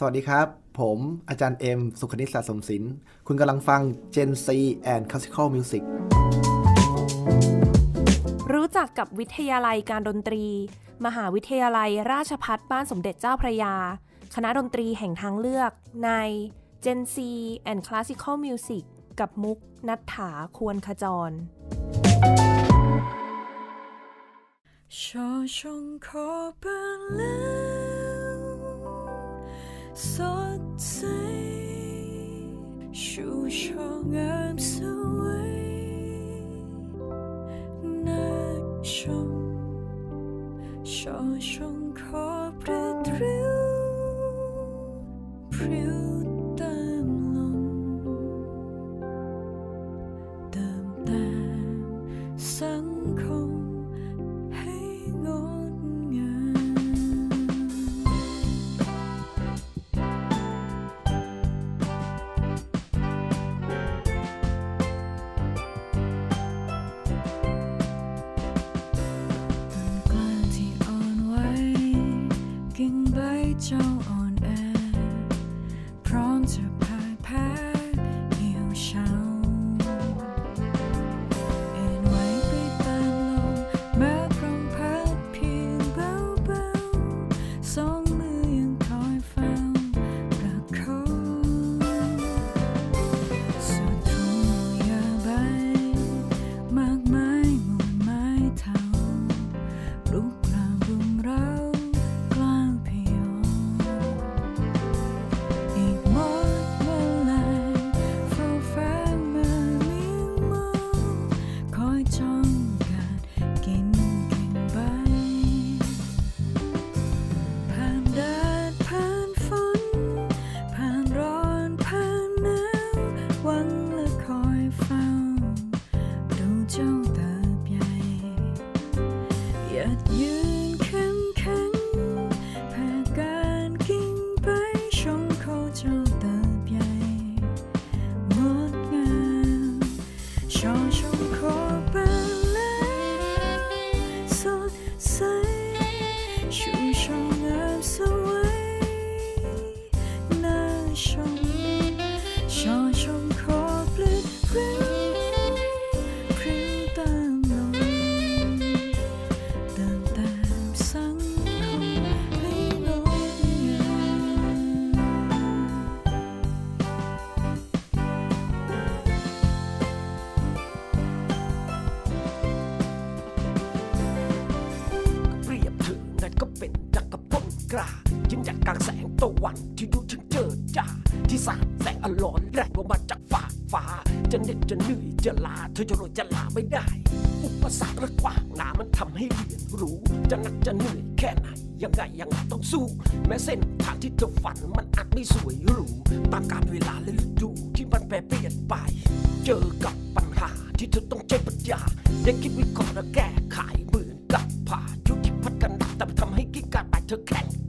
สวัสดีครับ ผม อาจารย์เอ็มสุขนิษสะสมศิลป์ คุณกำลังฟัง Gen C and Classical Music รู้จักกับวิทยาลัยการดนตรี มหาวิทยาลัยราชพัฒบ้านสมเด็จเจ้าพระยา คณะดนตรีแห่งทางเลือก ใน Gen C and Classical Music กับมุกนัฐถาควรขจรชอชงขอเบือสดใสชูช่องามสวยน่าชมชอชงขอประตริ้วพริว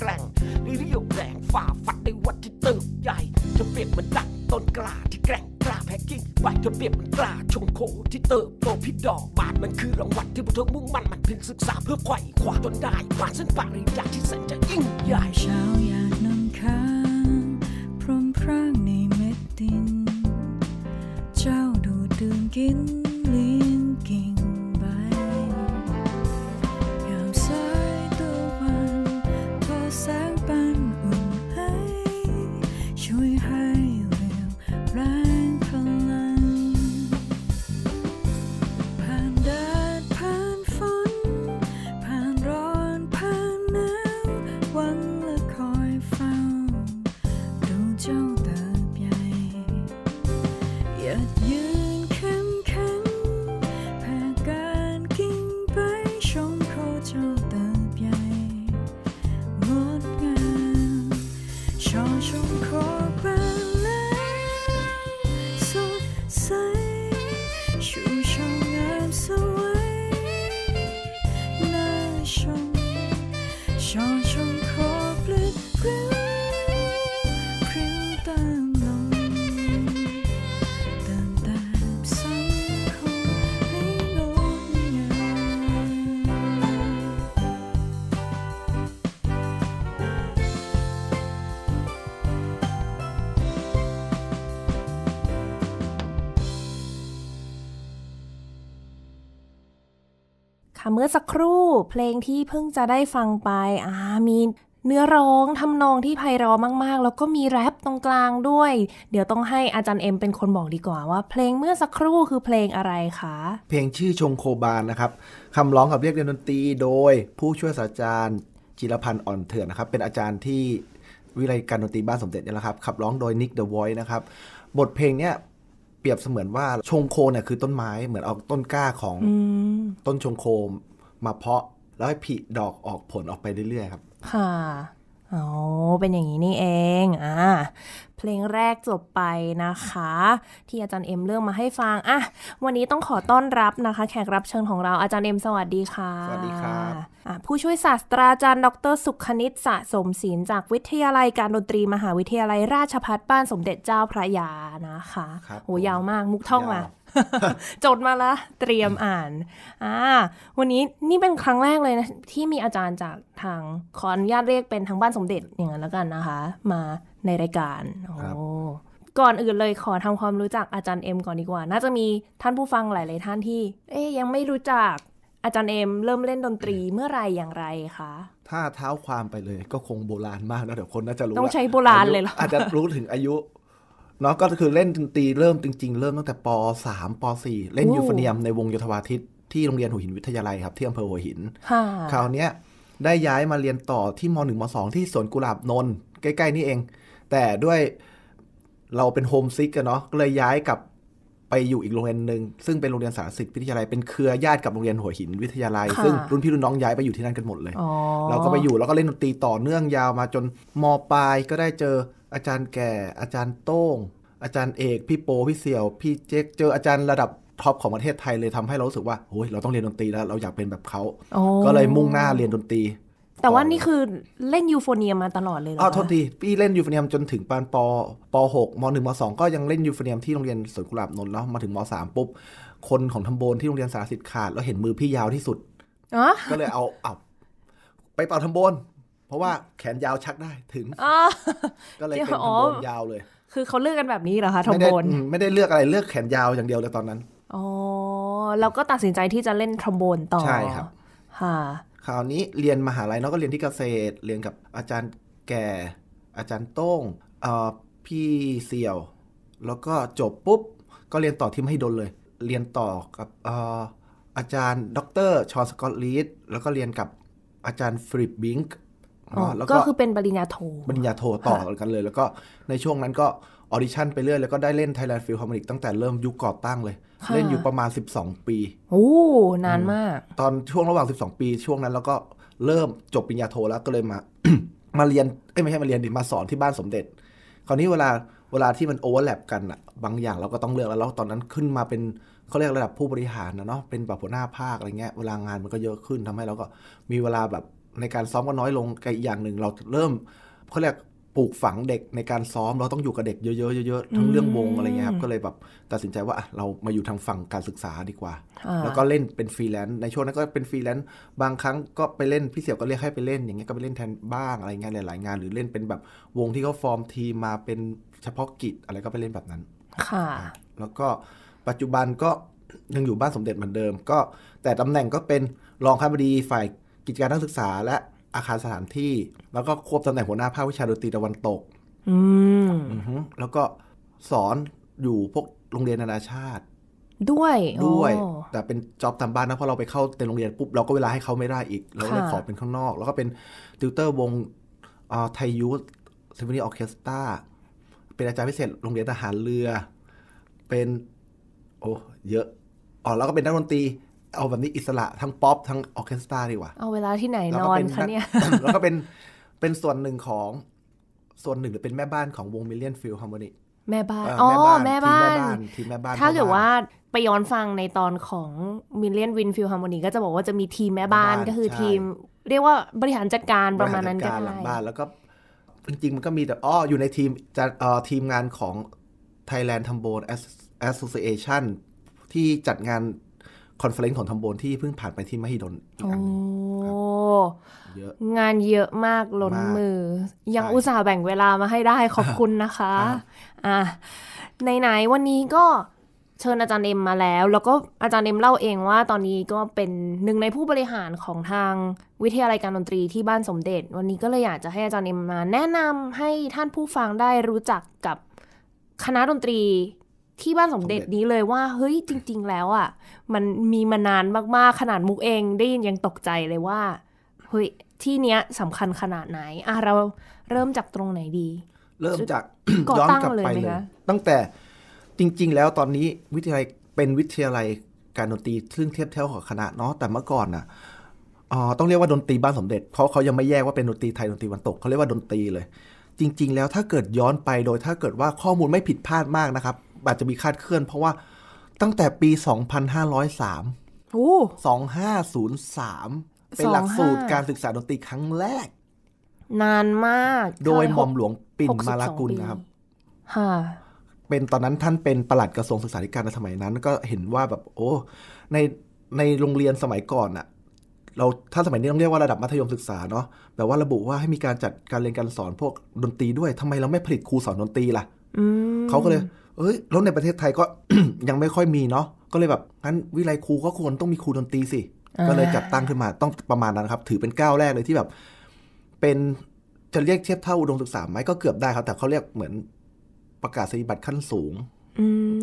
ร่งนี่เรียวแรงฝ่าฟันในวัดที่เติบใหญ่ จะเปรียบเหมือนดักต้นกล้าที่แกร่งกล้าแพ็กกิ้งไว้จะเปรียบเหมือนกล้าชงโคที่เติบโตพิดดอกบาดมันคือรางวัลที่พวกเธอมุ่งมั่นมันเพียงศึกษาเพื่อไขว่คว้าจนได้ผ่านเส้นปาริยาที่แสนจะยิ่งใหญ่เพลงที่เพิ่งจะได้ฟังไปอ่ามีเนื้อร้องทำนองที่ไพเราะมาก ๆ แล้วก็มีแรปตรงกลางด้วย เดี๋ยวต้องให้อาจารย์เอ็มเป็นคนบอกดีกว่าว่า เพลงเมื่อสักครู่คือเพลงอะไรคะ เพลงชื่อชงโคบานนะครับคำร้องกับเรียกเรียนดนตรีโดย ผู้ช่วยศาสตราจารย์จิรพันธ์อ่อนเถื่อนนะครับ เป็นอาจารย์ที่วิไลการดนตรีบ้านสมเด็จนี่แหละครับขับ ร้องโดยนิกเดอะไวท์นะครับบทเพลงเนี้ยเปรียบเสมือนว่าชงโคเนี่ยคือต้นไม้เหมือนเอาต้นกล้าของต้นชงโคมาเพาะแล้วให้ผลิดอกออกผลออกไปเรื่อยๆ ครับ ค่ะ อ๋อ เป็นอย่างนี้นี่เอง อ่าเพลงแรกจบไปนะคะ ที่อาจารย์เอ็มเลือกมาให้ฟัง อ่ะ วันนี้ต้องขอต้อนรับนะคะ แขกรับเชิญของเราอาจารย์เอ็มสวัสดีค่ะ สวัสดีครับผู้ช่วยศาสตราจารย์ ดรสุขนิตสะสมศิลจากวิทยาลัยการดนตรีมหาวิทยาลัยราชภัฏบ้านสมเด็จเจ้าพระยานะคะคโหยาวมาก มุกท่องมาจดมาละเตรียมอ่าน อ่าวันนี้นี่เป็นครั้งแรกเลยนะที่มีอาจารย์จากทางขออนุญาตเรียกเป็นทางบ้านสมเด็จอย่างนั้นแล้วกันนะคะ มาในรายการโอ้ก่อนอื่นเลยขอทำความรู้จักอาจารย์เอ็มก่อนดีกว่า น่าจะมีท่านผู้ฟังหลายๆท่านที่ เอ๊ยยังไม่รู้จักอาจารย์เอ็มเริ่มเล่นดนตรีเมื่อไรอย่างไรคะถ้าเท้าความไปเลยก็คงโบราณมากนะเดี๋ยวคนน่าจะรู้ต้องใช้โบราณเลยหรออาจจะรู้ถึงอายุเนาะก็คือเล่นดนตรี เริ่มจริง ๆเริ่มตั้งแต่ปสามปสี่เล่นยูฟเนียมในวงโยธวาทิตที่โรงเรียนหัวหินวิทยาลัยครับที่อำเภอหัวหินคราวเนี้ยได้ย้ายมาเรียนต่อที่มหนึ่งมสองที่สวนกุหลาบนน ใกล้ ๆนี่เอง แต่ด้วยเราเป็นโฮมซิกกันเนาะก็เลยย้ายกับไปอยู่อีกโรงเรียนหนึ่งซึ่งเป็นโรงเรียนสารสิทธิวิทยาลัยเป็นเครือญาติกับโรงเรียนหัวหินวิทยาลัย ซึ่งรุ่นพี่รุ่นน้องย้ายไปอยู่ที่นั่นกันหมดเลย เราก็ไปอยู่แล้วก็เล่นดนตรีต่อเนื่องยาวมาจนมปลายก็ได้เจออาจารย์แก่อาจารย์โต้ง อาจารย์เอก พี่โปพี่เสี่ยว พี่เจ๊ก เจออาจารย์ระดับท็อปของประเทศไทยเลยทำให้เรารู้สึกว่าโอ้ยเราต้องเรียนดนตรีแล้ว เราอยากเป็นแบบเขา ก็เลยมุ่งหน้าเรียนดนตรี แต่ว่านี่คือเล่นยูโฟเนียมาตลอดเลยเหรออ้าวโทษทีพี่เล่นยูโฟเนียมจนถึงปานปอ ปอหกมหนึ่งมสองก็ยังเล่นยูโฟเนียมที่โรงเรียนสวนกุหลาบนนท์แล้วมาถึงมสามปุ๊บ คนของทำโบนที่โรงเรียนสารสิทธิ์ขาดแล้วเห็นมือพี่ยาวที่สุดก็เลยเอาเอาไปเป่าทำโบนเพราะว่าแขนยาวชักได้ถึงก็เลยเป็นทอมโบนยาวเลย คือเขาเลือกกันแบบนี้เหรอคะทอมโบนไม่ได้เลือกอะไรเลือกแขนยาวอย่างเดียวเลยตอนนั้นอ๋อเราก็ตัดสินใจที่จะเล่นทอมโบนต่อใช่ครับค่ะคราวนี้เรียนมหาลัยเนาะก็เรียนที่เกษตร เรียนกับอาจารย์แก่ อาจารย์โต้งพี่เสี่ยว แล้วก็จบปุ๊บก็เรียนต่อที่มหิดลเลย เรียนต่อกับอาจารย์ดรชอนสกอตลีดแล้วก็เรียนกับอาจารย์ฟริปบิงค์แล้วก็คือเป็นปริญญาโท ปริญญาโทต่อกันเลย แล้วก็ในช่วงนั้นก็ออดิชั่นไปเรื่อย แล้วก็ได้เล่น Thailand Film Harmonic ตั้งแต่เริ่ม ยุคก่อตั้งเลย เล่นอยู่ประมาณ 12 ปีโอ้นานมาก ตอนช่วงระหว่าง 12 ปี ช่วงนั้นแล้วก็เริ่มจบปริญญาโทแล้วก็เลยมา มาเรียน เอ้ไม่ใช่มาเรียนดิมาสอนที่บ้านสมเด็จ คราวนี้เวลาเวลาที่มันโอเวอร์แลปกันอะบางอย่างเราก็ต้องเลือก แล้วแล้ว ตอนนั้นขึ้นมาเป็นเขาเรียกระดับผู้บริหารนะเนาะ เป็นแบบหัวหน้าภาคอะไรเงี้ย เวลางานมันก็เยอะขึ้นทำให้เราก็มีเวลาแบบในการซ้อมก็น้อยลงอีกอย่างหนึ่งเราเริ่มเขาเรียกปลูกฝังเด็กในการซ้อมเราต้องอยู่กับเด็กเยอะๆเยอะๆทั้งเรื่องวงอะไรเงี้ยครับก็เลยแบบตัดสินใจว่าเรามาอยู่ทางฝั่งการศึกษาดีกว่าแล้วก็เล่นเป็นฟรีแลนซ์ในช่วงนั้นก็เป็นฟรีแลนซ์บางครั้งก็ไปเล่น พี่เสี่ยวก็เรียกให้ไปเล่นอย่างเงี้ยก็ไปเล่นแทนบ้างอะไรเงี้ยหลายๆงานหรือเล่นเป็นแบบวงที่เขาฟอร์มทีมมาเป็นเฉพาะกิจอะไรก็ไปเล่นแบบนั้นค่ะแล้วก็ปัจจุบันก็ยังอยู่บ้านสมเด็จเหมือนเดิม ก็แต่ตำแหน่งก็เป็นรองข้าบดีฝ่ายกิจการนักศึกษาและอาคารสถานที่ แล้วก็ควบตำแหน่งหัวหน้าภาควิชาดนตรีตะวันตกอแล้วก็สอนอยู่พวกโรงเรียนนานาชาติ ด้วยด้วย แต่เป็นจ็อบตามบ้านนะเพราะเราไปเข้าเต็มโรงเรียนปุ๊บเราก็เวลาให้เขาไม่ได้อีก เราเลยขอเป็นข้างนอก แล้วก็เป็นติวเตอร์วงไทยยูซิมโฟนีออเคสตราเป็นอาจารย์พิเศษโรงเรียนทหารเรือ เป็น โอ้เยอะอ๋อแล้วก็เป็นนักดนตรีเอาแบบนี้อิสระทั้งป๊อปทั้งออเคสตราดีกว่าเอาเวลาที่ไหนนอนคะเนี่ยแล้วก็เป็นเป็นส่วนหนึ่งของส่วนหนึ่งหรือเป็นแม่บ้านของวงมิลเลียนฟิลฮาร์โมนีแม่บ้านอ๋อแม่บ้าน ทีมแม่บ้านถ้าเกิดว่าไปย้อนฟังในตอนของมิลเลียนวินฟิลฮาร์โมนีก็จะบอกว่าจะมีทีมแม่บ้านก็คือทีมเรียกว่าบริหารจัดการประมาณนั้นก็ได้หลังบ้านแล้วก็จริงๆมันก็มีแต่อ๋ออยู่ในทีมจะเอ่อทีมงานของ Thailand t r o m b o n e Association ที่จัดงานคอนเฟลเลนซ์ของทำโบนที่เพิ่งผ่านไปที่มหิดลอีกอันนึงเยอะงานเยอะมากล้นมือ ยังอุตส่าห์แบ่งเวลามาให้ได้ขอบคุณนะคะ อ่ะไหน ๆ วันนี้ก็เชิญอาจารย์เอ็มมาแล้ว แล้วก็อาจารย์เอ็มเล่าเองว่าตอนนี้ก็เป็นหนึ่งในผู้บริหารของทางวิทยาลัยการดนตรีที่บ้านสมเด็จ วันนี้ก็เลยอยากจะให้อาจารย์เอ็มมา แนะนำให้ท่านผู้ฟังได้รู้จักกับคณะดนตรีที่บ้านสมเด็จนี้เลยว่าเฮ้ยจริง ๆ แล้วอ่ะมันมีมานานมากๆขนาดมุกเองได้ยินยังตกใจเลยว่าเฮ้ยที่เนี้ยสำคัญขนาดไหนอ่ะเราเริ่มจากตรงไหนดี เริ่มจากย้อนกลับไปเลยตั้งแต่จริง ๆ แล้วตอนนี้วิทยาลัยเป็นวิทยาลัยการดนตรีซึ่งเทียบเท่ากับคณะเนาะแต่เมื่อก่อนน่ะต้องเรียกว่าดนตรีบ้านสมเด็จเพราะเขายังไม่แยกว่าเป็นดนตรีไทยดนตรีวันตกเขาเรียกว่าดนตรีเลย จริง ๆ แล้วถ้าเกิดย้อนไปโดย ถ้าเกิดว่าข้อมูลไม่ผิดพลาดมากนะครับอาจจะมีคาดเคลื่อนเพราะว่าตั้งแต่ปี 2503โอ้2503เป็นหลักสูตรการศึกษา ดนตรีครั้งแรก นานมาก โดยหม่อมหลวงปิ่นมาลากุลนะครับค่ะเป็นตอนนั้นท่านเป็นประหลัดกระทรวงศึกษาธิการในสมัยนั้นก็เห็นว่าแบบโอ้ ในในโรงเรียนสมัยก่อนอะเราถ้าสมัยนี้ต้องเรียกว่าระดับมัธยมศึกษาเนาะแบบว่าระบุว่าให้มีการจัดการเรียนการสอนพวกดนตรีด้วย ทำไมเราไม่ผลิตครูสอนดนตรีล่ะเขาก็เลยเอ้ยแล้วในประเทศไทยก็ยังไม่ค่อยมีเนาะก็เลยแบบงั้นวิไลครูก็ควรต้องมีครูดนตรีสิ ก็เลยจัดตั้งขึ้นมาต้องประมาณนั้นครับ ถือเป็นก้าวแรกเลยที่แบบเป็นจะเรียกเทียบเท่าอุดมศึกษาไหมก็เกือบได้ครับ แต่เขาเรียกเหมือนประกาศสิบัตรขั้นสูง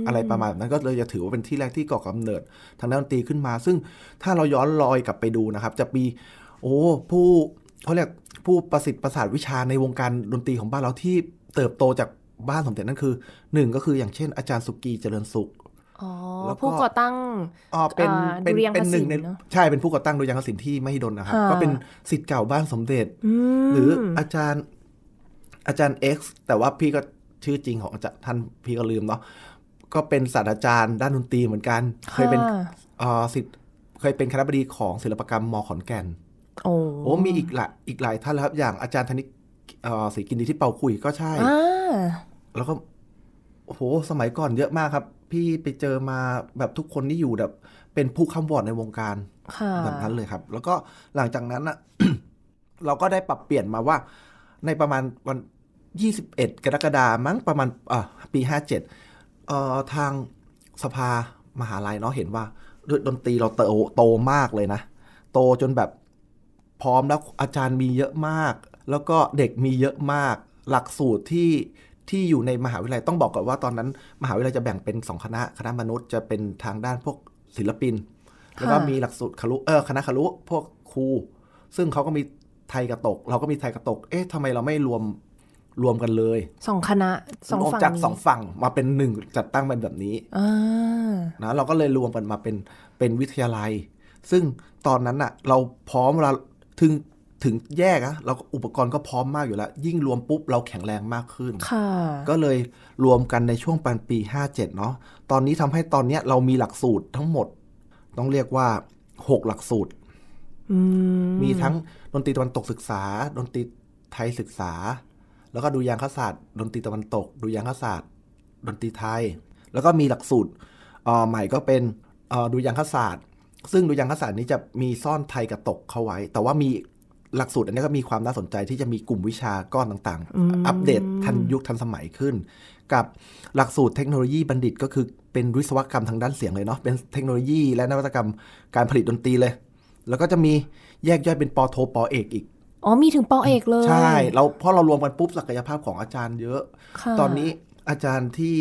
อะไรประมาณนั้นก็เลยจะถือว่าเป็นที่แรกที่ก่อกำเนิดทางด้านดนตรีขึ้นมาซึ่งถ้าเราย้อนรอยกลับไปดูนะครับ จะมีโอ้ผู้เขาเรียกผู้ประสิทธิ์ประสาทวิชาในวงการดนตรีของบ้านเราที่เติบโตจากบ้านสมเด็จนั่นคือหนึ่งก็คืออย่างเช่น อาจารย์สุกีเจริญสุขแล้วผู้ก่อตั้งเป็นเป็นเป็นหนึ่งในใช่เป็นผู้ก่อตั้งโดยยังกสินที่ไม่ดนนะครับ ก็เป็นสิทธิ์เก่าบ้านสมเด็จหรืออาจารย์อาจารย์เอ็กซ์แต่ว่าพี่ก็ชื่อจริงของอาจารย์ท่านพี่ก็ลืมเนาะก็เป็นศาสตราจารย์ด้านดนตรีเหมือนกันเคยเป็นสิทธิ์เคยเป็นคณะบดีของศิลปกรรมม ขอนแก่นโอ้มีอีกหลายอีกหลายท่านแล้วครับอย่างอาจารย์ธนิกอสีกินดีที่เป่าคุยก็ใช่แล้วก็ โอ้โหสมัยก่อนเยอะมากครับ พี่ไปเจอมาแบบทุกคนที่อยู่แบบ เป็นผู้คำวอดในวงการแบบนั้นเลยครับ แล้วก็หลังจากนั้นอะเราก็ได้ปรับเปลี่ยนมาว่า ในประมาณวันยี่สิบเอ็ดกรกฎามั้งประมาณปี้าเอ่อทางสภามหาลัยเนาะเห็นว่าดดนตรีเราเตโตมากเลยนะ โตจนแบบพร้อมแล้วอาจารย์มีเยอะมากแล้วก็เด็กมีเยอะมาก หลักสูตรที่ที่อยู่ในมหาวิทยาลัย ต้องบอกก่อนว่าตอนนั้น มหาวิทยาลัยจะแบ่งเป็น 2 คณะ คณะมนุษย์จะเป็นทางด้านพวกศิลปิน แล้วก็มีหลักสูตรคลุเออคณะคลุพวกครู ซึ่งเขาก็มีไทยกระตก เราก็มีไทยกระตก เอ๊ะทำไมเราไม่รวมรวมกันเลย สองคณะสองฝั่งจากสองฝั่งมาเป็นหนึ่งจัดตั้งเป็นแบบนี้นะ เราก็เลยรวมกันมาเป็นเป็นวิทยาลัย ซึ่งตอนนั้นอะเราพร้อมเราถึงถึงแยกอะเราอุปกรณ์ก็พร้อมมากอยู่แล้ว ยิ่งรวมปุ๊บเราแข็งแรงมากขึ้น ก็เลยรวมกันในช่วงปันปี57เนาะตอนนี้ทำให้ตอนนี้เรามีหลักสูตรทั้งหมดต้องเรียกว่า 6 หลักสูตร มีทั้งดนตรีตะวันตกศึกษา ดนตรีไทยศึกษา แล้วก็ดูยางคศาสตร์ดนตรีตะวันตก ดูยางคศาสตร์ ดนตรีไทย แล้วก็มีหลักสูตรใหม่ก็เป็นดูยางคศาสตร์ ซึ่งดูยังคศาสตร์นี้จะมีซ่อนไทยกับตกเข้าไว้ แต่ว่ามีหลักสูตร อันนี้ก็มีความน่าสนใจที่จะมีกลุ่มวิชาก้อนต่างๆ อัปเดตทันยุคทันสมัยขึ้น กับหลักสูตรเทคโนโลยีบัณฑิตก็คือเป็นวิศวกรรมทางด้านเสียงเลยเนาะเป็นเทคโนโลยีและนวัตกรรมการผลิตดนตรีเลย แล้วก็จะมีแยกย่อยเป็นปอโทปอเอกอีกอ๋อมีถึงปอเอกเลย ใช่เราพอเรารวมกันปุ๊บศักยภาพของอาจารย์เยอะ ตอนนี้อาจารย์ที่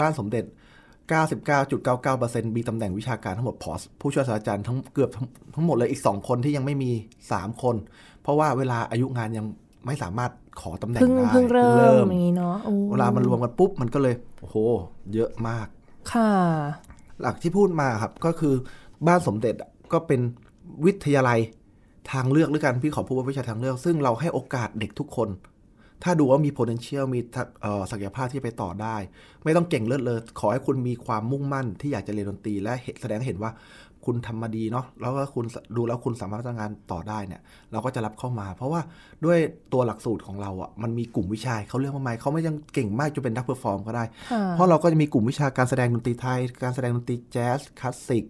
บ้านสมเด็จ 99.99%มีตำแหน่งวิชาการทั้งหมดพอ ผู้ช่วยศาสตราจารย์ทั้งเกือบทั้งหมดเลยอีก2คนที่ยังไม่มี 3 คนเพราะว่าเวลาอายุงานยังไม่สามารถขอตำแหน่งได้เพิ่งเริ่ม อย่างนี้เนาะเวลามันรวมกันปุ๊บ มันก็เลยโอ้โห เยอะมาก ค่ะ หลักที่พูดมาครับก็คือบ้านสมเด็จก็เป็นวิทยาลัยทางเลือกหรือกัน พี่ขอพูดว่าวิชาทางเลือก ซึ่งเราให้โอกาสเด็กทุกคน ถ้าดูว่ามี potential มีศักยภาพที่ไปต่อได้ ไม่ต้องเก่งเลิศเลยขอให้คุณมีความมุ่งมั่นที่อยากจะเรียนดนตรีและแสดงเห็นว่าคุณทำมาดีเนาะแล้วก็คุณดูแล้วคุณสามารถทำงานต่อได้เนี่ยเราก็จะรับเข้ามา เพราะว่าด้วยตัวหลักสูตรของเราอะ่ะมันมีกลุ่มวิชาเขาเรื่องมาหม่เขาไม่ยังเก่งมากจนเป็นนักเพอร์ฟอร์มก็ได้ เพราะเราก็จะมีกลุ่มวิชาการแสดงดนตรีไทย การแสดงดนตรีแจ๊สคลาสสิก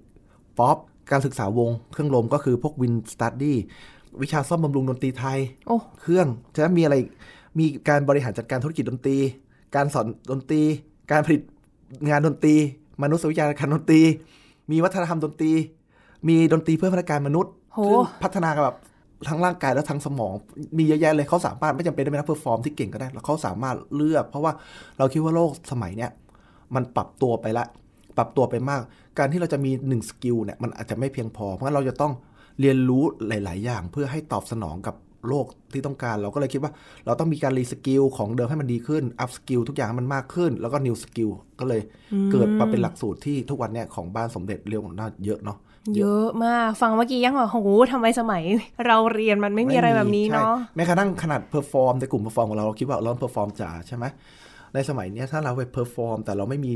ป๊อปการศึกษาวง เครื่องลมก็คือพวกวินสตัดดี้วิชาซ่อมบำรุงดนตรีไทยเครื่องจะมีอะไรมีการบริหารจัดการธุรกิจดนตรี การสอนดนตรี การผลิตงานดนตรีมนุษยวิทยาการดนตรีมีวัฒนธรรมดนตรี มีดนตรีเพื่อพัฒนาการมนุษย์พัฒนาแบบทั้งร่างกายและทั้งสมอง มีเยอะแยะเลยเขาสามารถไม่จำเป็นต้องเป็นนักเพอร์ฟอร์มที่เก่งก็ได้ แล้วเขาสามารถเลือก เพราะว่าเราคิดว่าโลกสมัยเนี้ยมันปรับตัวไปละปรับตัวไปมาก การที่เราจะมีหนึ่งสกิลเนี่ยมันอาจจะไม่เพียงพอเพราะเราจะต้องเรียนรู้หลาย ๆ อย่าง เพื่อให้ตอบสนองกับโลกที่ต้องการเราก็เลยคิดว่าเราต้องมีการรีสกิลของเดิมให้มันดีขึ้นอัพสกิลทุกอย่างมันมากขึ้น แล้วก็นิวสกิลก็เลยเกิดมาเป็นหลักสูตรที่ทุกวันเนี้ยของบ้านสมเด็จเรียกน่าเยอะเนาะเยอะมาก ฟังเมื่อกี้ยังว่าโหทำไมสมัยเราเรียนมันไม่มีอะไรแบบนี้เนาะแม้กระทั่งขนาดเพอร์ฟอร์มในกลุ่มเพอร์ฟอร์มของเราเรา คิดว่าเราเพอร์ฟอร์มจ๋าใช่ไหมในสมัยนี้ถ้าเราไปเพอร์ฟอร์มแต่เราไม่มี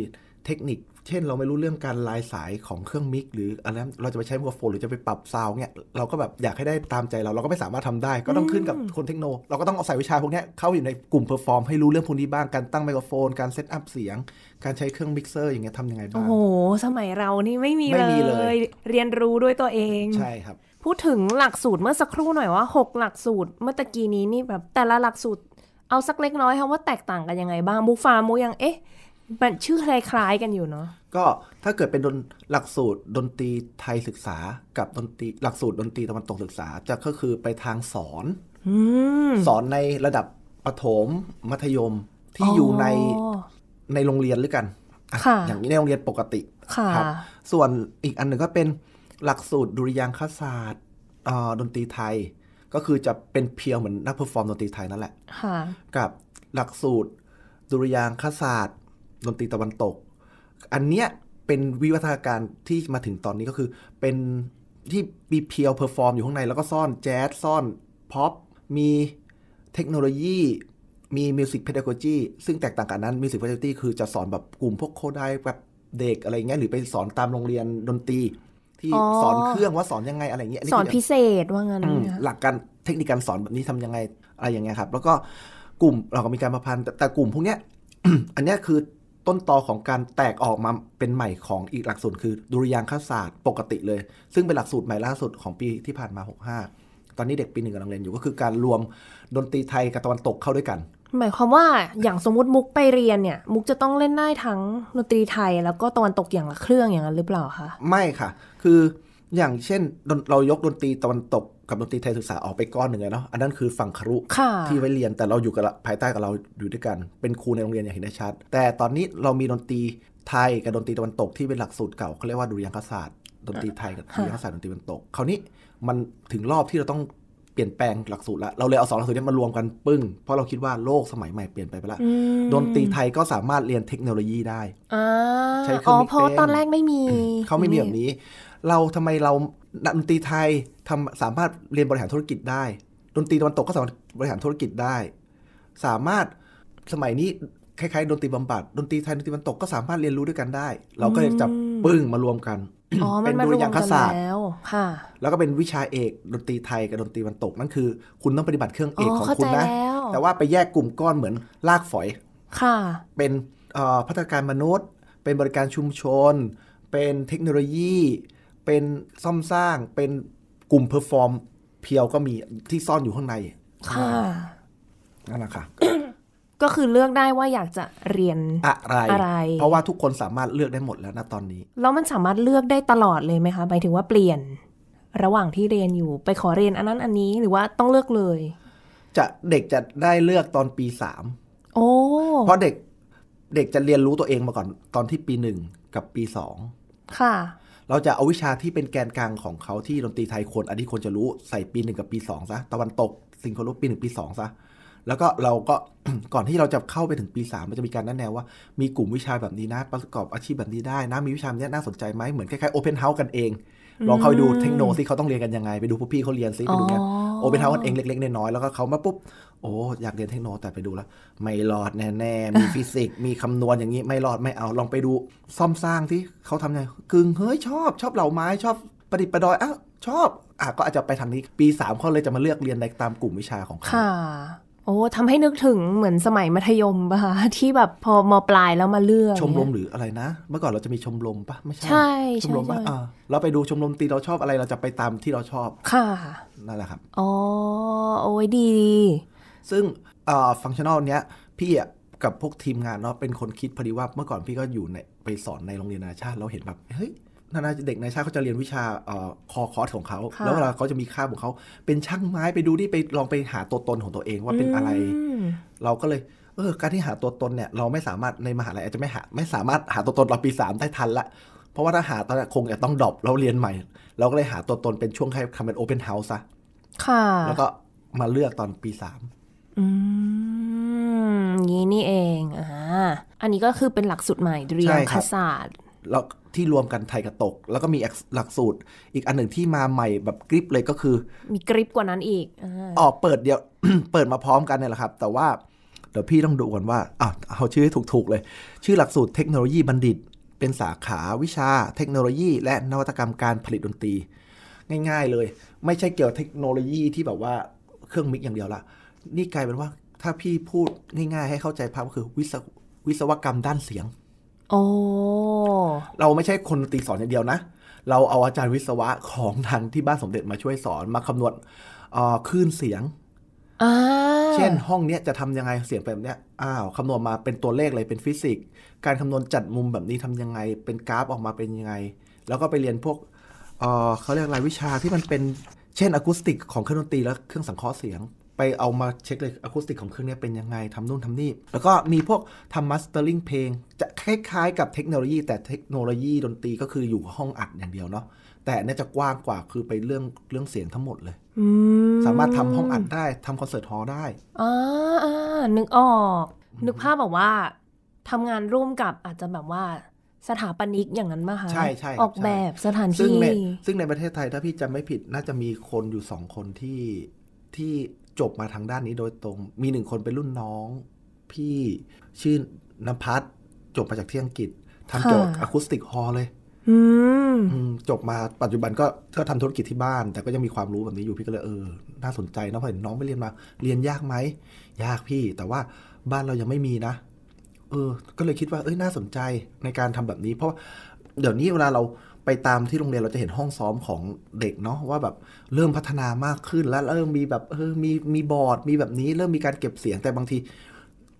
เทคนิคเช่นเราไม่รู้เรื่องการลายสายของเครื่องมิกหรืออะไรเราจะไปใช้ไมโครโฟนหรือจะไปปรับซาวเนี่ยเราก็แบบอยากให้ได้ตามใจเราเราก็ไม่สามารถทำได้ ก็ต้องขึ้นกับคนเทคโนเราก็ต้องเอาใส่วิชาพวกนี้เข้าอยู่ในกลุ่มเพอร์ฟอร์มให้รู้เรื่องพวกนี้บ้างการตั้งไมโครโฟนการเซตอัพเสียงการใช้เครื่องมิกเซอร์อย่างเงี้ยทำยังไงบ้างโอ้โหสมัยเรานี่ไม่มีไม่มีเลยเรียนรู้ด้วยตัวเองใช่ครับพูดถึงหลักสูตรเมื่อสักครู่หน่อยว่า 6 หลักสูตรเมื่อตะกี้นี้นี่แบบแต่ละหลักสูตรเอาสักเล็กน้อยคัะว่าแตกต่างกันยังไง บ้างมูฟามูยังเอ๊ะมันชื่อคล้ายๆกันอยู่เนาะ ก็ถ้าเกิดเป็นดนหลักสูตรดนตรีไทยศึกษา กับดนตรีหลักสูตรดนตรีตะวันตกศึกษา จะก็คือไปทางสอนสอนในระดับประถม มัธยมที่อยู่ในในโรงเรียนหรือกัน อย่างนี้ในโรงเรียนปกติครับส่วนอีกอันหนึ่งก็เป็นหลักสูตรดุริยางคศาสตร์ดนตรีไทย ก็คือจะเป็นเพียวเหมือนนักเพอร์ฟอร์มดนตรีไทยนั่นแหละกับหลักสูตรดุริยางคศาสตร์ดนตรีตะวันตก อันเนี้ยเป็นวิวัฒนาการที่มาถึงตอนนี้ก็คือ เป็นที่มีเพียวเพอร์ฟอร์มอยู่ข้างใน แล้วก็ซ่อน แจ๊สซ่อนพ็อป มีเทคโนโลยี มีมิวสิกเพดากอจีซึ่งแตกต่างกันนั้นมิวสิกเพดากอจีคือจะสอนแบบกลุ่มพวกโคไดแบบเด็กอะไรเงี้ยหรือไปสอนตามโรงเรียนดนตรีที่สอนเครื่องว่าสอนยังไงอะไรเงี้ยสอนพิเศษว่าเงินหลักการเทคนิคการสอนแบบนี้ทำยังไงอะไรอย่างเงี้ยครับ แล้วก็กลุ่มเราก็มีการประพันธ์แต่กลุ่มพวกเนี้ยอันเนี้ยคือต้นตอของการแตกออกมาเป็นใหม่ของอีกหลักสูตรคือดุริยางคศาสตร์ปกติเลยซึ่งเป็นหลักสูตรใหม่ล่าสุดของปีที่ผ่านมา 65 ตอนนี้เด็กปีหนึ่งกำลังเรียนอยู่ก็คือการรวมดนตรีไทยกับตะวันตกเข้าด้วยกันหมายความว่าอย่างสมมติมุกไปเรียนเนี่ย มุกจะต้องเล่นได้ทั้งดนตรีไทยแล้วก็ตะวันตกอย่างละเครื่องอย่างนั้นหรือเปล่าคะไม่ค่ะคืออย่างเช่นเรายกดนตรีตะวันตกกับดนตรีไทยศึกษาออกไปก้อนหนึ่งเลยเนาะอันนั้นคือฝั่งครุที่ไว้เรียนแต่เราอยู่กับภายใต้กับเราอยู่ด้วยกัน เป็นครูในโรงเรียนอย่างเห็นได้ชัดแต่ตอนนี้เรามีดนตรีไทยกับดนตรีตะวันตกที่เป็นหลักสูตรเก่าเขาเรียกว่าดุริยางคศาสตร์ดนตรีไทยกับดุริยางคศาสตร์ดนตรีตะวันตกคราวนี้มันถึงรอบที่เราต้องเปลี่ยนแปลงหลักสูตรละเราเลยเอาสองหลักสูตรนี้มารวมกันปึ้งเพราะเราคิดว่าโลกสมัยใหม่เปลี่ยนไปไปละดนตรีไทยก็สามารถเรียนเทคโนโลยีได้ใช่อ๋อเพราะตอนแรกไม่มีเขาไม่มีแบบนี้เราทำไมเราดนตรีไทยทำสามารถเรียนบริหารธุรกิจได้ ดนตรีตะวันตกก็สามารถบริหารธุรกิจได้ สามารถสมัยนี้คล้ายๆดนตรีบำบัดดนตรีไทยดนตรีตะวันตกก็สามารถเรียนรู้ด้วยกันได้ เราก็เลยจับปึ้งมารวมกัน เป็นดุอย่างคศาสตร์แล้วก็เป็นวิชาเอกดนตรีไทย กับดนตรีตะวันตกนั่นคือ คุณต้องปฏิบัติเครื่องเอกของคุณนะ แต่ว่าไปแยกกลุ่มก้อนเหมือนลากฝอยค่ะเป็นพัฒนาการมนุษย์ เป็นบริการชุมชน เป็นเทคโนโลยีเป็นซ่อมสร้างเป็นกลุ่มเพอร์ฟอร์มเพียวก็มีที่ซ่อนอยู่ข้างใน ค่ะ นั่นแหละค่ะ ก็คือเลือกได้ว่าอยากจะเรียนอะไรอะไร เพราะว่าทุกคนสามารถเลือกได้หมดแล้วนะตอนนี้ แล้วมันสามารถเลือกได้ตลอดเลยไหมคะหมายถึงว่าเปลี่ยน ระหว่างที่เรียนอยู่ไปขอเรียนอันนั้นอันนี้หรือว่าต้องเลือกเลย จะเด็กจะได้เลือกตอนปีสามโอ้เพราะเด็กเด็กจะเรียนรู้ตัวเองมาก่อน ตอนที่ปีหนึ่งกับปีสอง ค่ะเราจะเอาวิชาที่เป็นแกนกลางของเขาที่ดนตรีไทยคน อันที่คนจะรู้ใส่ปีหนึ่งกับปีสองซะ ตะวันตกสิ่งคปรู้ปีหนึ่งปีสองซะ แล้วก็เราก็ก่อนที่เราจะเข้าไปถึงปี 3 มันจะมีการแนะแนวว่า มีกลุ่มวิชาแบบนี้นะประกอบอาชีพแบบนี้ได้นะมีวิชาเนี้ยน่าสนใจไหมเหมือนคล้ายๆโอเพนเฮาส์กันเองลองเข้าไปดูเทคโนโลยีเขาต้องเรียนกันยังไงไปดูพวกพี่เขาเรียนซิไปดูเนี้ยโอเปนเฮาส์กันเองเล็กๆน้อยๆแล้วก็เขามาปุ๊บโอ้ อยากเรียนเทคโนโแต่ไปดูแล้ว ไม่รอดแน่ ๆ มีฟิสิกส์มีคำนวณอย่างนี้ไม่รอดไม่เอา ลองไปดูซ่อมสร้างที่เขาทำไงกึ่งเฮ้ยชอบ ชอบเหล่าไม้ ชอบประดิษฐ์ประดอยอ่ะชอบ อ่ะ ก็อาจจะไปทางนี้ ปี3ามเขาเลยจะมาเลือกเรียนในตามกลุ่มวิชาของเขาโอ้ทำให้นึกถึงเหมือนสมัยมัธยมปะะที่แบบพอมปลายแล้วมาเลือกชมรมหรืออะไรนะ เมื่อก่อนเราจะมีชมรมป่ะไม่ใช่ใช่ชมรมป่ะเราไปดูชมรมตีเราชอบอะไรเราจะไปตามที่เราชอบ ค่ะ นั่นแหละครับอ๋อโอ้ยดี ซึ่งฟังชั่นอลเนี้ยพี่อ่ะกับพวกทีมงานเนาะเป็นคนคิดพอดีว่าเมื่อก่อนพี่ก็อยู่ในไปสอนในโรงเรียนนานาชาติ เราเห็นแบบเฮ้ยนานาเด็กในชาติเขาจะเรียนวิชาคอคอร์สของเขา แล้วเวลาเขาจะมีค่าของเขา เป็นช่างไม้ไปดูดิไปลองไปหาตัวตนของตัวเองว่าเป็นอะไร เราก็เลย เออ การที่หาตัวตนเนี่ย เราไม่สามารถในมหาลัยอาจจะไม่หาไม่สามารถหาตัวตนเราปีสามได้ทัน ละเพราะว่าถ้าหาตอนนี้คงจะต้องดรอปเราเรียนใหม่ เราก็เลยหาตัวตนเป็นช่วงให้ทำเป็นโอเพนเฮาส์ซะแล้วก็มาเลือกตอนปีสามอืมนี้นี่เองอ่าอันนี้ก็คือเป็นหลักสูตรใหม่เรียนคศาสตร์เราที่รวมกันไทยกับตก แล้วก็มีหลักสูตรอีกอันหนึ่งที่มาใหม่แบบกริปเลยก็คือ มีกริปกว่านั้นอีกอ๋อเปิดเดียวเปิดมาพร้อมกันเนี่ยแหละครับ แต่ว่าเดี๋ยวพี่ต้องดูก่อนว่าอ้าวเอาชื่อให้ถูก ๆ เลย ชื่อหลักสูตรเทคโนโลยีบัณฑิต เป็นสาขาวิชา เทคโนโลยี และนวัตกรรมการผลิตดนตรี ง่าย ๆ เลย ไม่ใช่เกี่ยวเทคโนโลยีที่แบบว่าเครื่องมิกอย่างเดียวละนี่กลายเป็นว่าถ้าพี่พูดง่ายๆให้เข้าใจภาพก็คือวิศวกรรมด้านเสียงเราไม่ใช่คนตีสอนอย่างเดียวนะ เราเอาอาจารย์วิศวะของทางที่บ้านสมเด็จมาช่วยสอนมาคำนวณคลื่นเสียงเช่นห้องเนี้ยจะทำยังไงเสียงแบบเนี้ยอ้าวคำนวณมาเป็นตัวเลขเลยเป็นฟิสิกส์ การคำนวณจัดมุมแบบนี้ทำยังไงเป็นกราฟออกมาเป็นยังไง แล้วก็ไปเรียนพวกเขาเรียกรายวิชาที่มันเป็น เช่นอะคูสติก ของเครื่องดนตรีและเครื่องสังเคราะห์เสียงไปเอามาเช็คเลยอะคูสติกของเครื่องนี้เป็นยังไงทำนู่นทำนี่แล้วก็มีพวกทำมาสเตอร์ลิงเพลงจะคล้ายๆ กับเทคโนโลยี แต่เทคโนโลยีดนตรีก็คืออยู่ห้องอัดอย่างเดียวเนาะแต่เนี่ยจะกว้างกว่าคือไปเรื่องเรื่องเสียงทั้งหมดเลยสามารถทำห้องอัดได้ทำคอนเสิร์ตฮอลล์ได้อ่านึกออก นึกภาพแบบว่าทำงานร่วมกับอาจจะแบบว่าสถาปนิกอย่างนั้นมาคะใช่ใช่ออกแบบสถานที่ซ่ซึ่งในประเทศไทยถ้าพี่จำไม่ผิดน่าจะมีคนอยู่สองคนที่ที่จบมาทางด้านนี้โดยตรงมีหนึ่งคนเป็นรุ่นน้อง พี่ชื่อน้ำพัดจบมาจากที่อังกฤษทำเกี่ยวกับอะคูสติกฮอลเลยจบมาปัจจุบันก็ก็ทำธุรกิจที่บ้าน แต่ก็ยังมีความรู้แบบนี้ อยู่พี่ก็เลยเออน่าสนใจนะพอเห็นน้องไปเรียนมา เรียนยากไหม ยากพี่ แต่ว่าบ้านเรายังไม่มีนะ เออ ก็เลยคิดว่าเอ้ยน่าสนใจในการทำแบบนี้ เพราะเดี๋ยวนี้เวลาเราไปตามที่โรงเรียนเราจะเห็นห้องซ้อมของเด็กเนาะว่าแบบเริ่มพัฒนามากขึ้นแล้วเริ่มมีแบบเออมีมีบอร์ดมีแบบนี้ เริ่มมีการเก็บเสียง แต่บางที